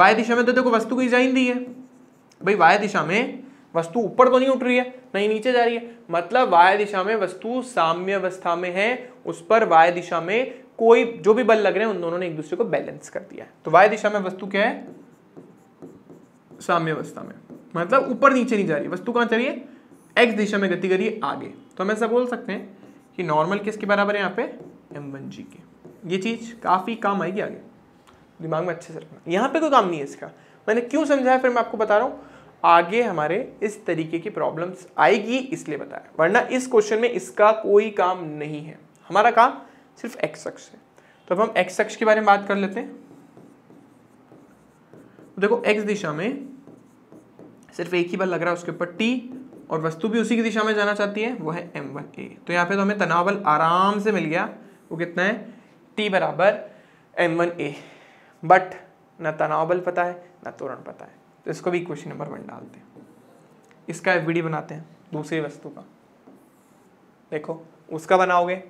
वाई दिशा में तो देखो वस्तु की डिजाइन दी है भाई वाय दिशा में वस्तु ऊपर तो नहीं उठ रही है नहीं नीचे जा रही है मतलब वाय दिशा में वस्तु साम्य अवस्था में है उस पर वाय दिशा में कोई जो भी बल लग रहे हैं उन दोनों ने एक दूसरे को बैलेंस कर दिया है तो वाय दिशा में वस्तु क्या है साम्य अवस्था में मतलब ऊपर नीचे नहीं जा रही वस्तु कहाँ चलिए एक्स दिशा में गति करिए आगे तो हम ऐसा बोल सकते हैं कि नॉर्मल किसके बराबर है यहाँ पे एम वन जी के ये चीज़ काफ़ी काम आएगी आगे दिमाग में अच्छे से रखना यहाँ पे कोई काम नहीं है इसका मैंने क्यों समझाया फिर मैं आपको बता रहा हूँ आगे हमारे इस तरीके की प्रॉब्लम्स आएगी इसलिए बताया वरना इस क्वेश्चन में इसका कोई काम नहीं है हमारा काम सिर्फ एक्स अक्ष है तो अब हम एक्स अक्ष के बारे में बात कर लेते हैं देखो एक्स दिशा में सिर्फ एक ही बार लग रहा है उसके ऊपर टी और वस्तु भी उसी की दिशा में जाना चाहती है वो है एम वन ए तो यहाँ पे तो हमें तनाव बल आराम से मिल गया वो कितना है टी बराबर एम वन ए बट ना तनाव बल पता है न तोरण पता है तो इसको भी क्वेश्चन नंबर वन डालते हैं इसका एफ बनाते हैं दूसरी वस्तु का देखो उसका बनाओगे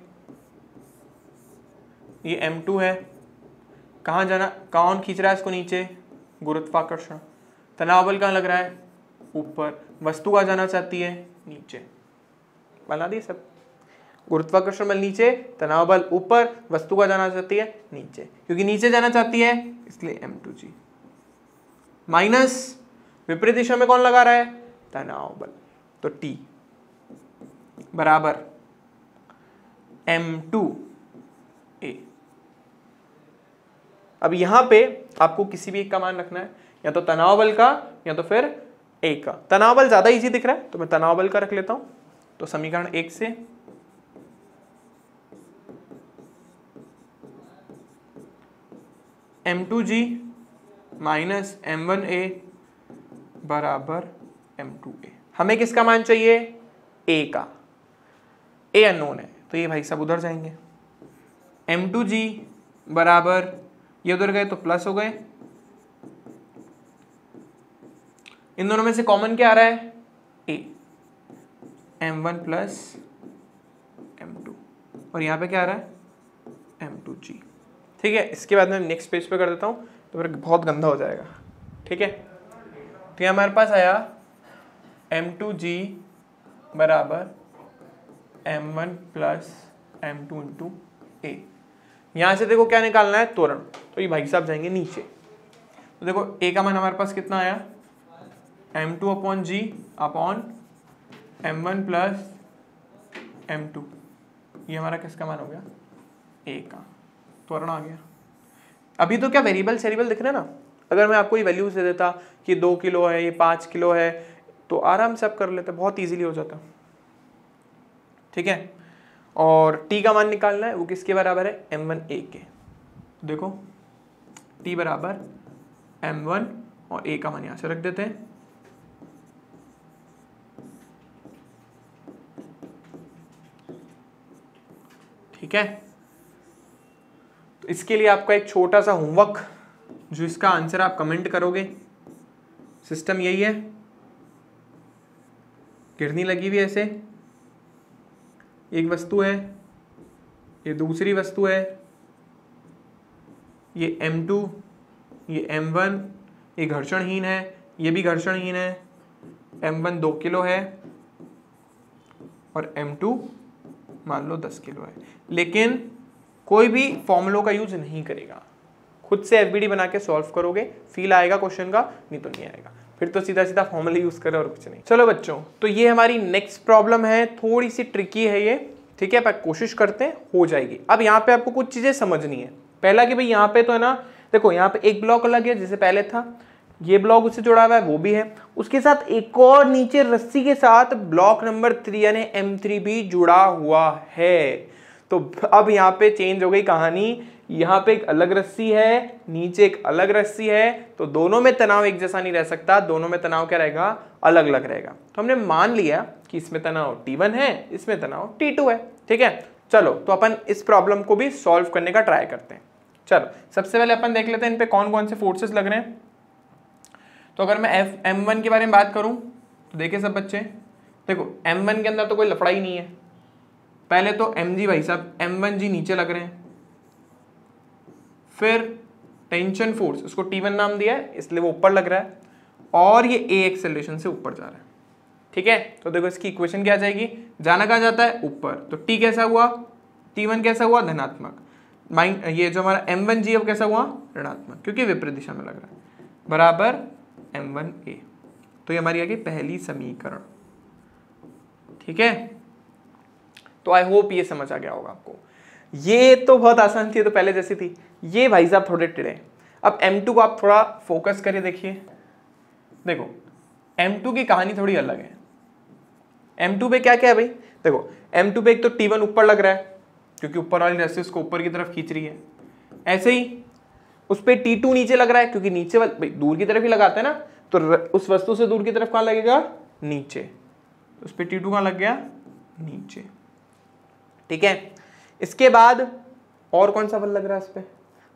ये एम टू है कहाँ जाना कौन खींच रहा है इसको नीचे गुरुत्वाकर्षण तनाव बल कहाँ लग रहा है ऊपर वस्तु आ जाना चाहती है नीचे बना दिए सब गुरुत्वाकर्षण बल नीचे तनाव बल ऊपर वस्तु का जाना चाहती है नीचे क्योंकि नीचे जाना चाहती है इसलिए एम टू जी माइनस विपरीत दिशा में कौन लगा रहा है तनाव बल तो टी बराबर एम टू ए अब यहां पे आपको किसी भी एक का मान रखना है या तो तनाव बल का या तो फिर एक का तनावल ज्यादा इजी दिख रहा है तो मैं तनाव बल का रख लेता हूं तो समीकरण एक से M two G minus M one A बराबर एम टू ए हमें किसका मान चाहिए ए का ए अनोन है तो ये भाई सब उधर जाएंगे एम टू जी बराबर ये उधर गए तो प्लस हो गए इन दोनों में से कॉमन क्या आ रहा है A M one plus M two और यहाँ पे क्या आ रहा है एम टू जी ठीक है इसके बाद मैं नेक्स्ट पेज पे कर देता हूँ तो फिर बहुत गंदा हो जाएगा ठीक है तो ये हमारे पास आया एम टू जी बराबर M one plus M two into A यहाँ से देखो क्या निकालना है तोरण तो ये भाई साहब जाएंगे नीचे तो देखो ए का मान हमारे पास कितना आया M two upon G upon M one plus M two ये हमारा किसका मान हो गया ए का त्वरण तो आ गया अभी तो क्या वेरिएबल सेरिबल दिख रहे ना अगर मैं आपको ये वैल्यूज दे देता कि दो किलो है ये पाँच किलो है तो आराम से आप कर लेते बहुत ईजिली हो जाता ठीक है और टी का मान निकालना है वो किसके बराबर है एम वन ए के देखो टी बराबर एम वन और ए का मान यहाँ से रख देते हैं ठीक है तो इसके लिए आपका एक छोटा सा होमवर्क जो इसका आंसर आप कमेंट करोगे सिस्टम यही है किरनी लगी हुई ऐसे एक वस्तु है ये दूसरी वस्तु है ये M2 ये M1 ये घर्षणहीन है ये भी घर्षणहीन है M1 दो किलो है और M2 मान लो दस किलो है लेकिन कोई भी फॉर्मुलों का यूज नहीं करेगा खुद से एफ बना के सॉल्व करोगे फील आएगा क्वेश्चन का नहीं तो नहीं आएगा फिर तो सीधा सीधा फॉर्मुल यूज करें और कुछ नहीं चलो बच्चों तो ये हमारी नेक्स्ट प्रॉब्लम है थोड़ी सी ट्रिकी है ये ठीक है पर कोशिश करते हैं हो जाएगी अब यहाँ पे आपको कुछ चीजें समझनी है पहला कि भाई यहाँ पे तो है ना देखो यहाँ पे एक ब्लॉक अलग है जैसे पहले था ये ब्लॉक उससे जुड़ा हुआ है वो भी है उसके साथ एक और नीचे रस्सी के साथ ब्लॉक नंबर थ्री यानी एम थ्री भी जुड़ा हुआ है तो अब यहाँ पे चेंज हो गई कहानी यहाँ पे एक अलग रस्सी है नीचे एक अलग रस्सी है तो दोनों में तनाव एक जैसा नहीं रह सकता दोनों में तनाव क्या रहेगा अलग अलग रहेगा तो हमने मान लिया कि इसमें तनाव वन है इसमें तनाव टू है ठीक है चलो तो अपन इस प्रॉब्लम को भी सॉल्व करने का ट्राई करते हैं चलो सबसे पहले अपन देख लेते हैं इन पे कौन कौन से फोर्सेस लग रहे हैं तो अगर मैं एफ एम वन के बारे में बात करूं तो देखिए सब बच्चे देखो एम वन के अंदर तो कोई लफड़ा ही नहीं है पहले तो एम जी भाई साहब एम वन जी नीचे लग रहे हैं फिर टेंशन फोर्स उसको टी वन नाम दिया है इसलिए वो ऊपर लग रहा है और ये ए एक्सेलरेशन से ऊपर जा रहा है ठीक है तो देखो इसकी इक्वेशन क्या आ जाएगी जाना कहा जाता है ऊपर तो टी कैसा हुआ टी वन कैसा हुआ धनात्मक माइन ये जो हमारा एम वन जी अब कैसा हुआ ऋणात्मक क्योंकि विपरीत दिशा में लग रहा है बराबर एम वन ए तो ये हमारी आ गई पहली समीकरण ठीक है तो आई होप ये समझ आ गया होगा आपको ये तो बहुत आसान थी तो पहले जैसी थी ये भाई साहब थोड़े टिड़े अब M2 को आप थोड़ा फोकस करिए देखिए देखो M2 की कहानी थोड़ी अलग है M2 पे क्या क्या है भाई देखो M2 पे एक तो T1 ऊपर लग रहा है क्योंकि ऊपर वाली रेसिस को ऊपर की तरफ खींच रही है ऐसे ही उस पर टी टू नीचे लग रहा है क्योंकि नीचे भाई दूर की तरफ ही लगाते हैं ना तो उस वस्तु से दूर की तरफ कहाँ लगेगा नीचे उस पर टी टू लग गया नीचे ठीक है इसके बाद और कौन सा बल लग रहा है इस पर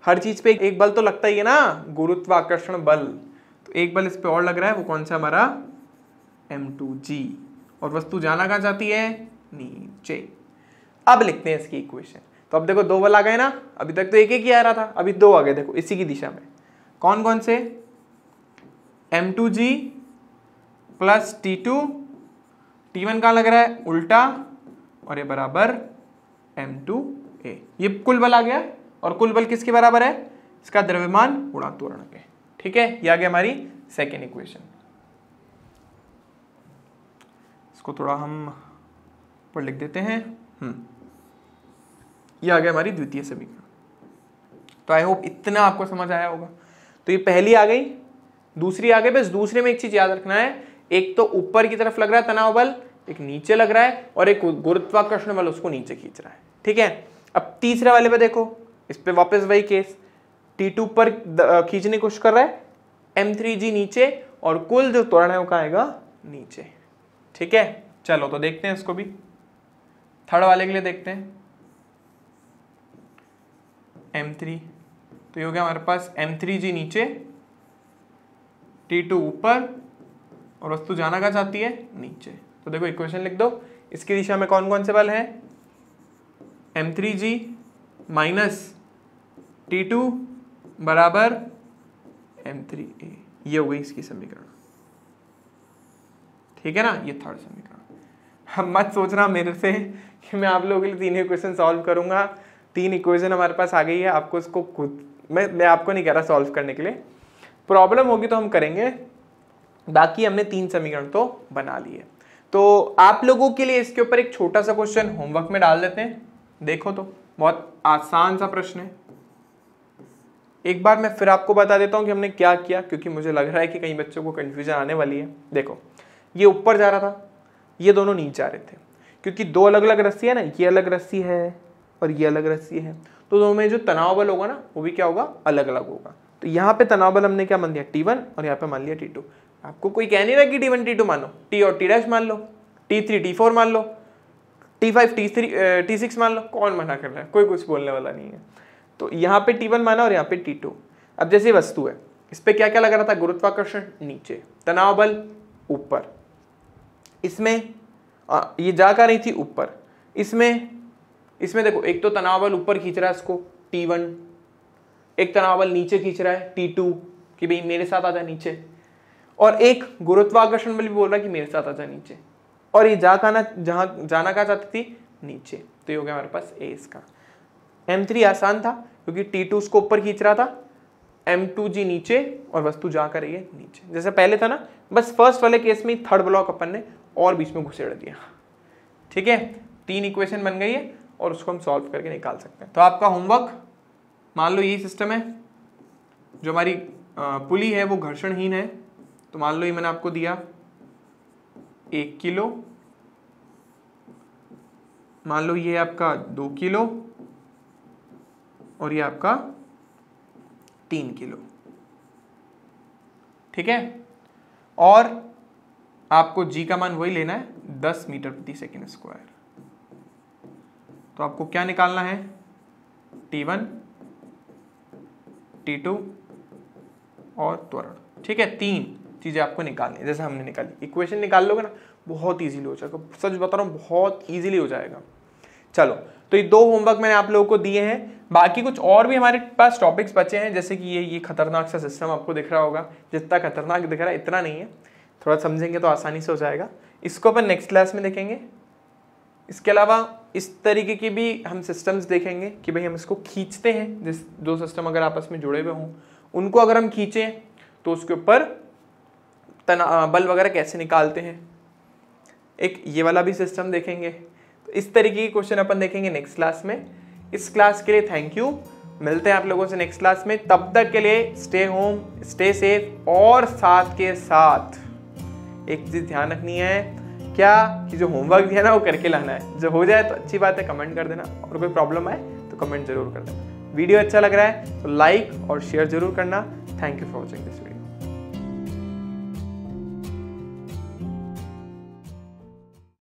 हर चीज़ पे एक बल तो लगता ही है ना गुरुत्वाकर्षण बल तो एक बल इस पर और लग रहा है वो कौन सा हमारा एम टू जी और वस्तु जाना कहाँ जाती है नीचे अब लिखते हैं इसकी इक्वेशन तो अब देखो दो बल आ गए ना अभी तक तो एक एक ही आ रहा था अभी दो आ गए देखो इसी की दिशा में कौन कौन से M two G plus T two T one कहाँ लग रहा है उल्टा और ये बराबर एम टू ए ये कुल बल आ गया और कुल बल किसके बराबर है इसका द्रव्यमान गुणा त्वरण के ठीक है ये आ गया हमारी सेकेंड इक्वेशन इसको थोड़ा हम पर लिख देते हैं हम्म ये आ गया हमारी द्वितीय समीकरण तो आई होप इतना आपको समझ आया होगा तो ये पहली आ गई दूसरी आ गई बस दूसरे में एक चीज याद रखना है एक तो ऊपर की तरफ लग रहा है तनाव बल एक नीचे लग रहा है और एक गुरुत्वाकर्षण बल उसको नीचे खींच रहा है ठीक है अब तीसरे वाले पे देखो इस पर वापस वही केस टी टू पर खींचने की कोशिश कर रहा है एम थ्री जी नीचे और कुल जो त्वरण है वो कहाँ आएगा नीचे ठीक है चलो तो देखते हैं इसको भी थर्ड वाले के लिए देखते हैं एम थ्री तो ये हो गया हमारे पास एम थ्री जी नीचे टी टू ऊपर और वस्तु जाना कहाँ चाहती है नीचे तो देखो इक्वेशन लिख दो इसकी दिशा में कौन कौन से बल है M three G minus T two बराबर एम थ्री ए ये हो गई इसकी समीकरण ठीक है ना ये थर्ड समीकरण हम मत सोच रहा मेरे से कि मैं आप लोगों के लिए तीन ही क्वेश्चन सॉल्व करूंगा तीन इक्वेशन हमारे पास आ गई है आपको इसको खुद मैं मैं आपको नहीं कह रहा सॉल्व करने के लिए प्रॉब्लम होगी तो हम करेंगे बाकी हमने तीन समीकरण तो बना लिए तो आप लोगों के लिए इसके ऊपर एक छोटा सा क्वेश्चन होमवर्क में डाल देते हैं देखो तो बहुत आसान सा प्रश्न है एक बार मैं फिर आपको बता देता हूँ कि हमने क्या किया क्योंकि मुझे लग रहा है कि कई बच्चों को कंफ्यूजन आने वाली है देखो ये ऊपर जा रहा था ये दोनों नीचे आ रहे थे क्योंकि दो अलग अलग रस्सी है ना ये अलग रस्सी है और ये अलग रस्सी है तो दोनों में जो तनाव बल होगा ना वो भी क्या होगा अलग अलग होगा तो यहाँ पे तनाव बल हमने क्या मान लिया टी वन और यहाँ पे मान लिया टी टू आपको कोई कह नहीं रहा कि टी वन टी टू मानो टी और टी डैश मान लो टी थ्री टी फोर मान लो T five T three T six मान लो कौन मना कर रहा है कोई कुछ बोलने वाला नहीं है तो यहाँ पे टी वन माना और यहाँ पे टी टू अब जैसे वस्तु है इस पर क्या क्या लग रहा था गुरुत्वाकर्षण नीचे तनाव बल ऊपर इसमें ये जा कर रही थी ऊपर इसमें इसमें देखो एक तो तनाव बल ऊपर खींच रहा है इसको टी वन एक तनाव बल नीचे खींच रहा है टी टू कि भाई मेरे साथ आ जा नीचे और एक गुरुत्वाकर्षण बल भी बोल रहा है कि मेरे साथ आ जा नीचे और ये जा कहा जहां जाना कहा चाहती थी नीचे तो ये हो गया हमारे पास ए इसका एम आसान था क्योंकि टी टू उसको ऊपर खींच रहा था एम टू जी नीचे और वस्तु जा कर रही है नीचे जैसे पहले था ना बस फर्स्ट वाले केस में थर्ड ब्लॉक अपन ने और बीच में घुसेड़ दिया ठीक है तीन इक्वेशन बन गई है और उसको हम सॉल्व करके निकाल सकते हैं तो आपका होमवर्क मान लो यही सिस्टम है जो हमारी पुली है वो घर्षणहीन है तो मान लो ये मैंने आपको दिया एक किलो मान लो ये आपका दो किलो और ये आपका तीन किलो ठीक है और आपको जी का मान वही लेना है दस मीटर प्रति सेकेंड स्क्वायर तो आपको क्या निकालना है टी वन टी टू और त्वरण ठीक है तीन चीज़ें आपको निकालनी है जैसे हमने निकाली इक्वेशन निकाल लोगे ना बहुत ईजिली हो जाएगा सच बता रहा हूँ बहुत ईजिली हो जाएगा चलो तो ये दो होमवर्क मैंने आप लोगों को दिए हैं बाकी कुछ और भी हमारे पास टॉपिक्स बचे हैं जैसे कि ये ये खतरनाक सा सिस्टम आपको दिख रहा होगा जितना खतरनाक दिख रहा है इतना नहीं है थोड़ा समझेंगे तो आसानी से हो जाएगा इसको अपन नेक्स्ट क्लास में देखेंगे इसके अलावा इस तरीके की भी हम सिस्टम्स देखेंगे कि भाई हम इसको खींचते हैं जिस दो सिस्टम अगर आपस में जुड़े हुए हों उनको अगर हम खींचें तो उसके ऊपर तना बल वगैरह कैसे निकालते हैं एक ये वाला भी सिस्टम देखेंगे तो इस तरीके के क्वेश्चन अपन देखेंगे नेक्स्ट क्लास में इस क्लास के लिए थैंक यू मिलते हैं आप लोगों से नेक्स्ट क्लास में तब तक के लिए स्टे होम स्टे सेफ और साथ के साथ एक चीज़ ध्यान रखनी है क्या कि जो होमवर्क दिया ना वो करके लाना है जो हो जाए तो अच्छी बात है कमेंट कर देना और कोई प्रॉब्लम आए तो कमेंट जरूर कर देना वीडियो अच्छा लग रहा है तो लाइक और शेयर जरूर करना thank you for watching this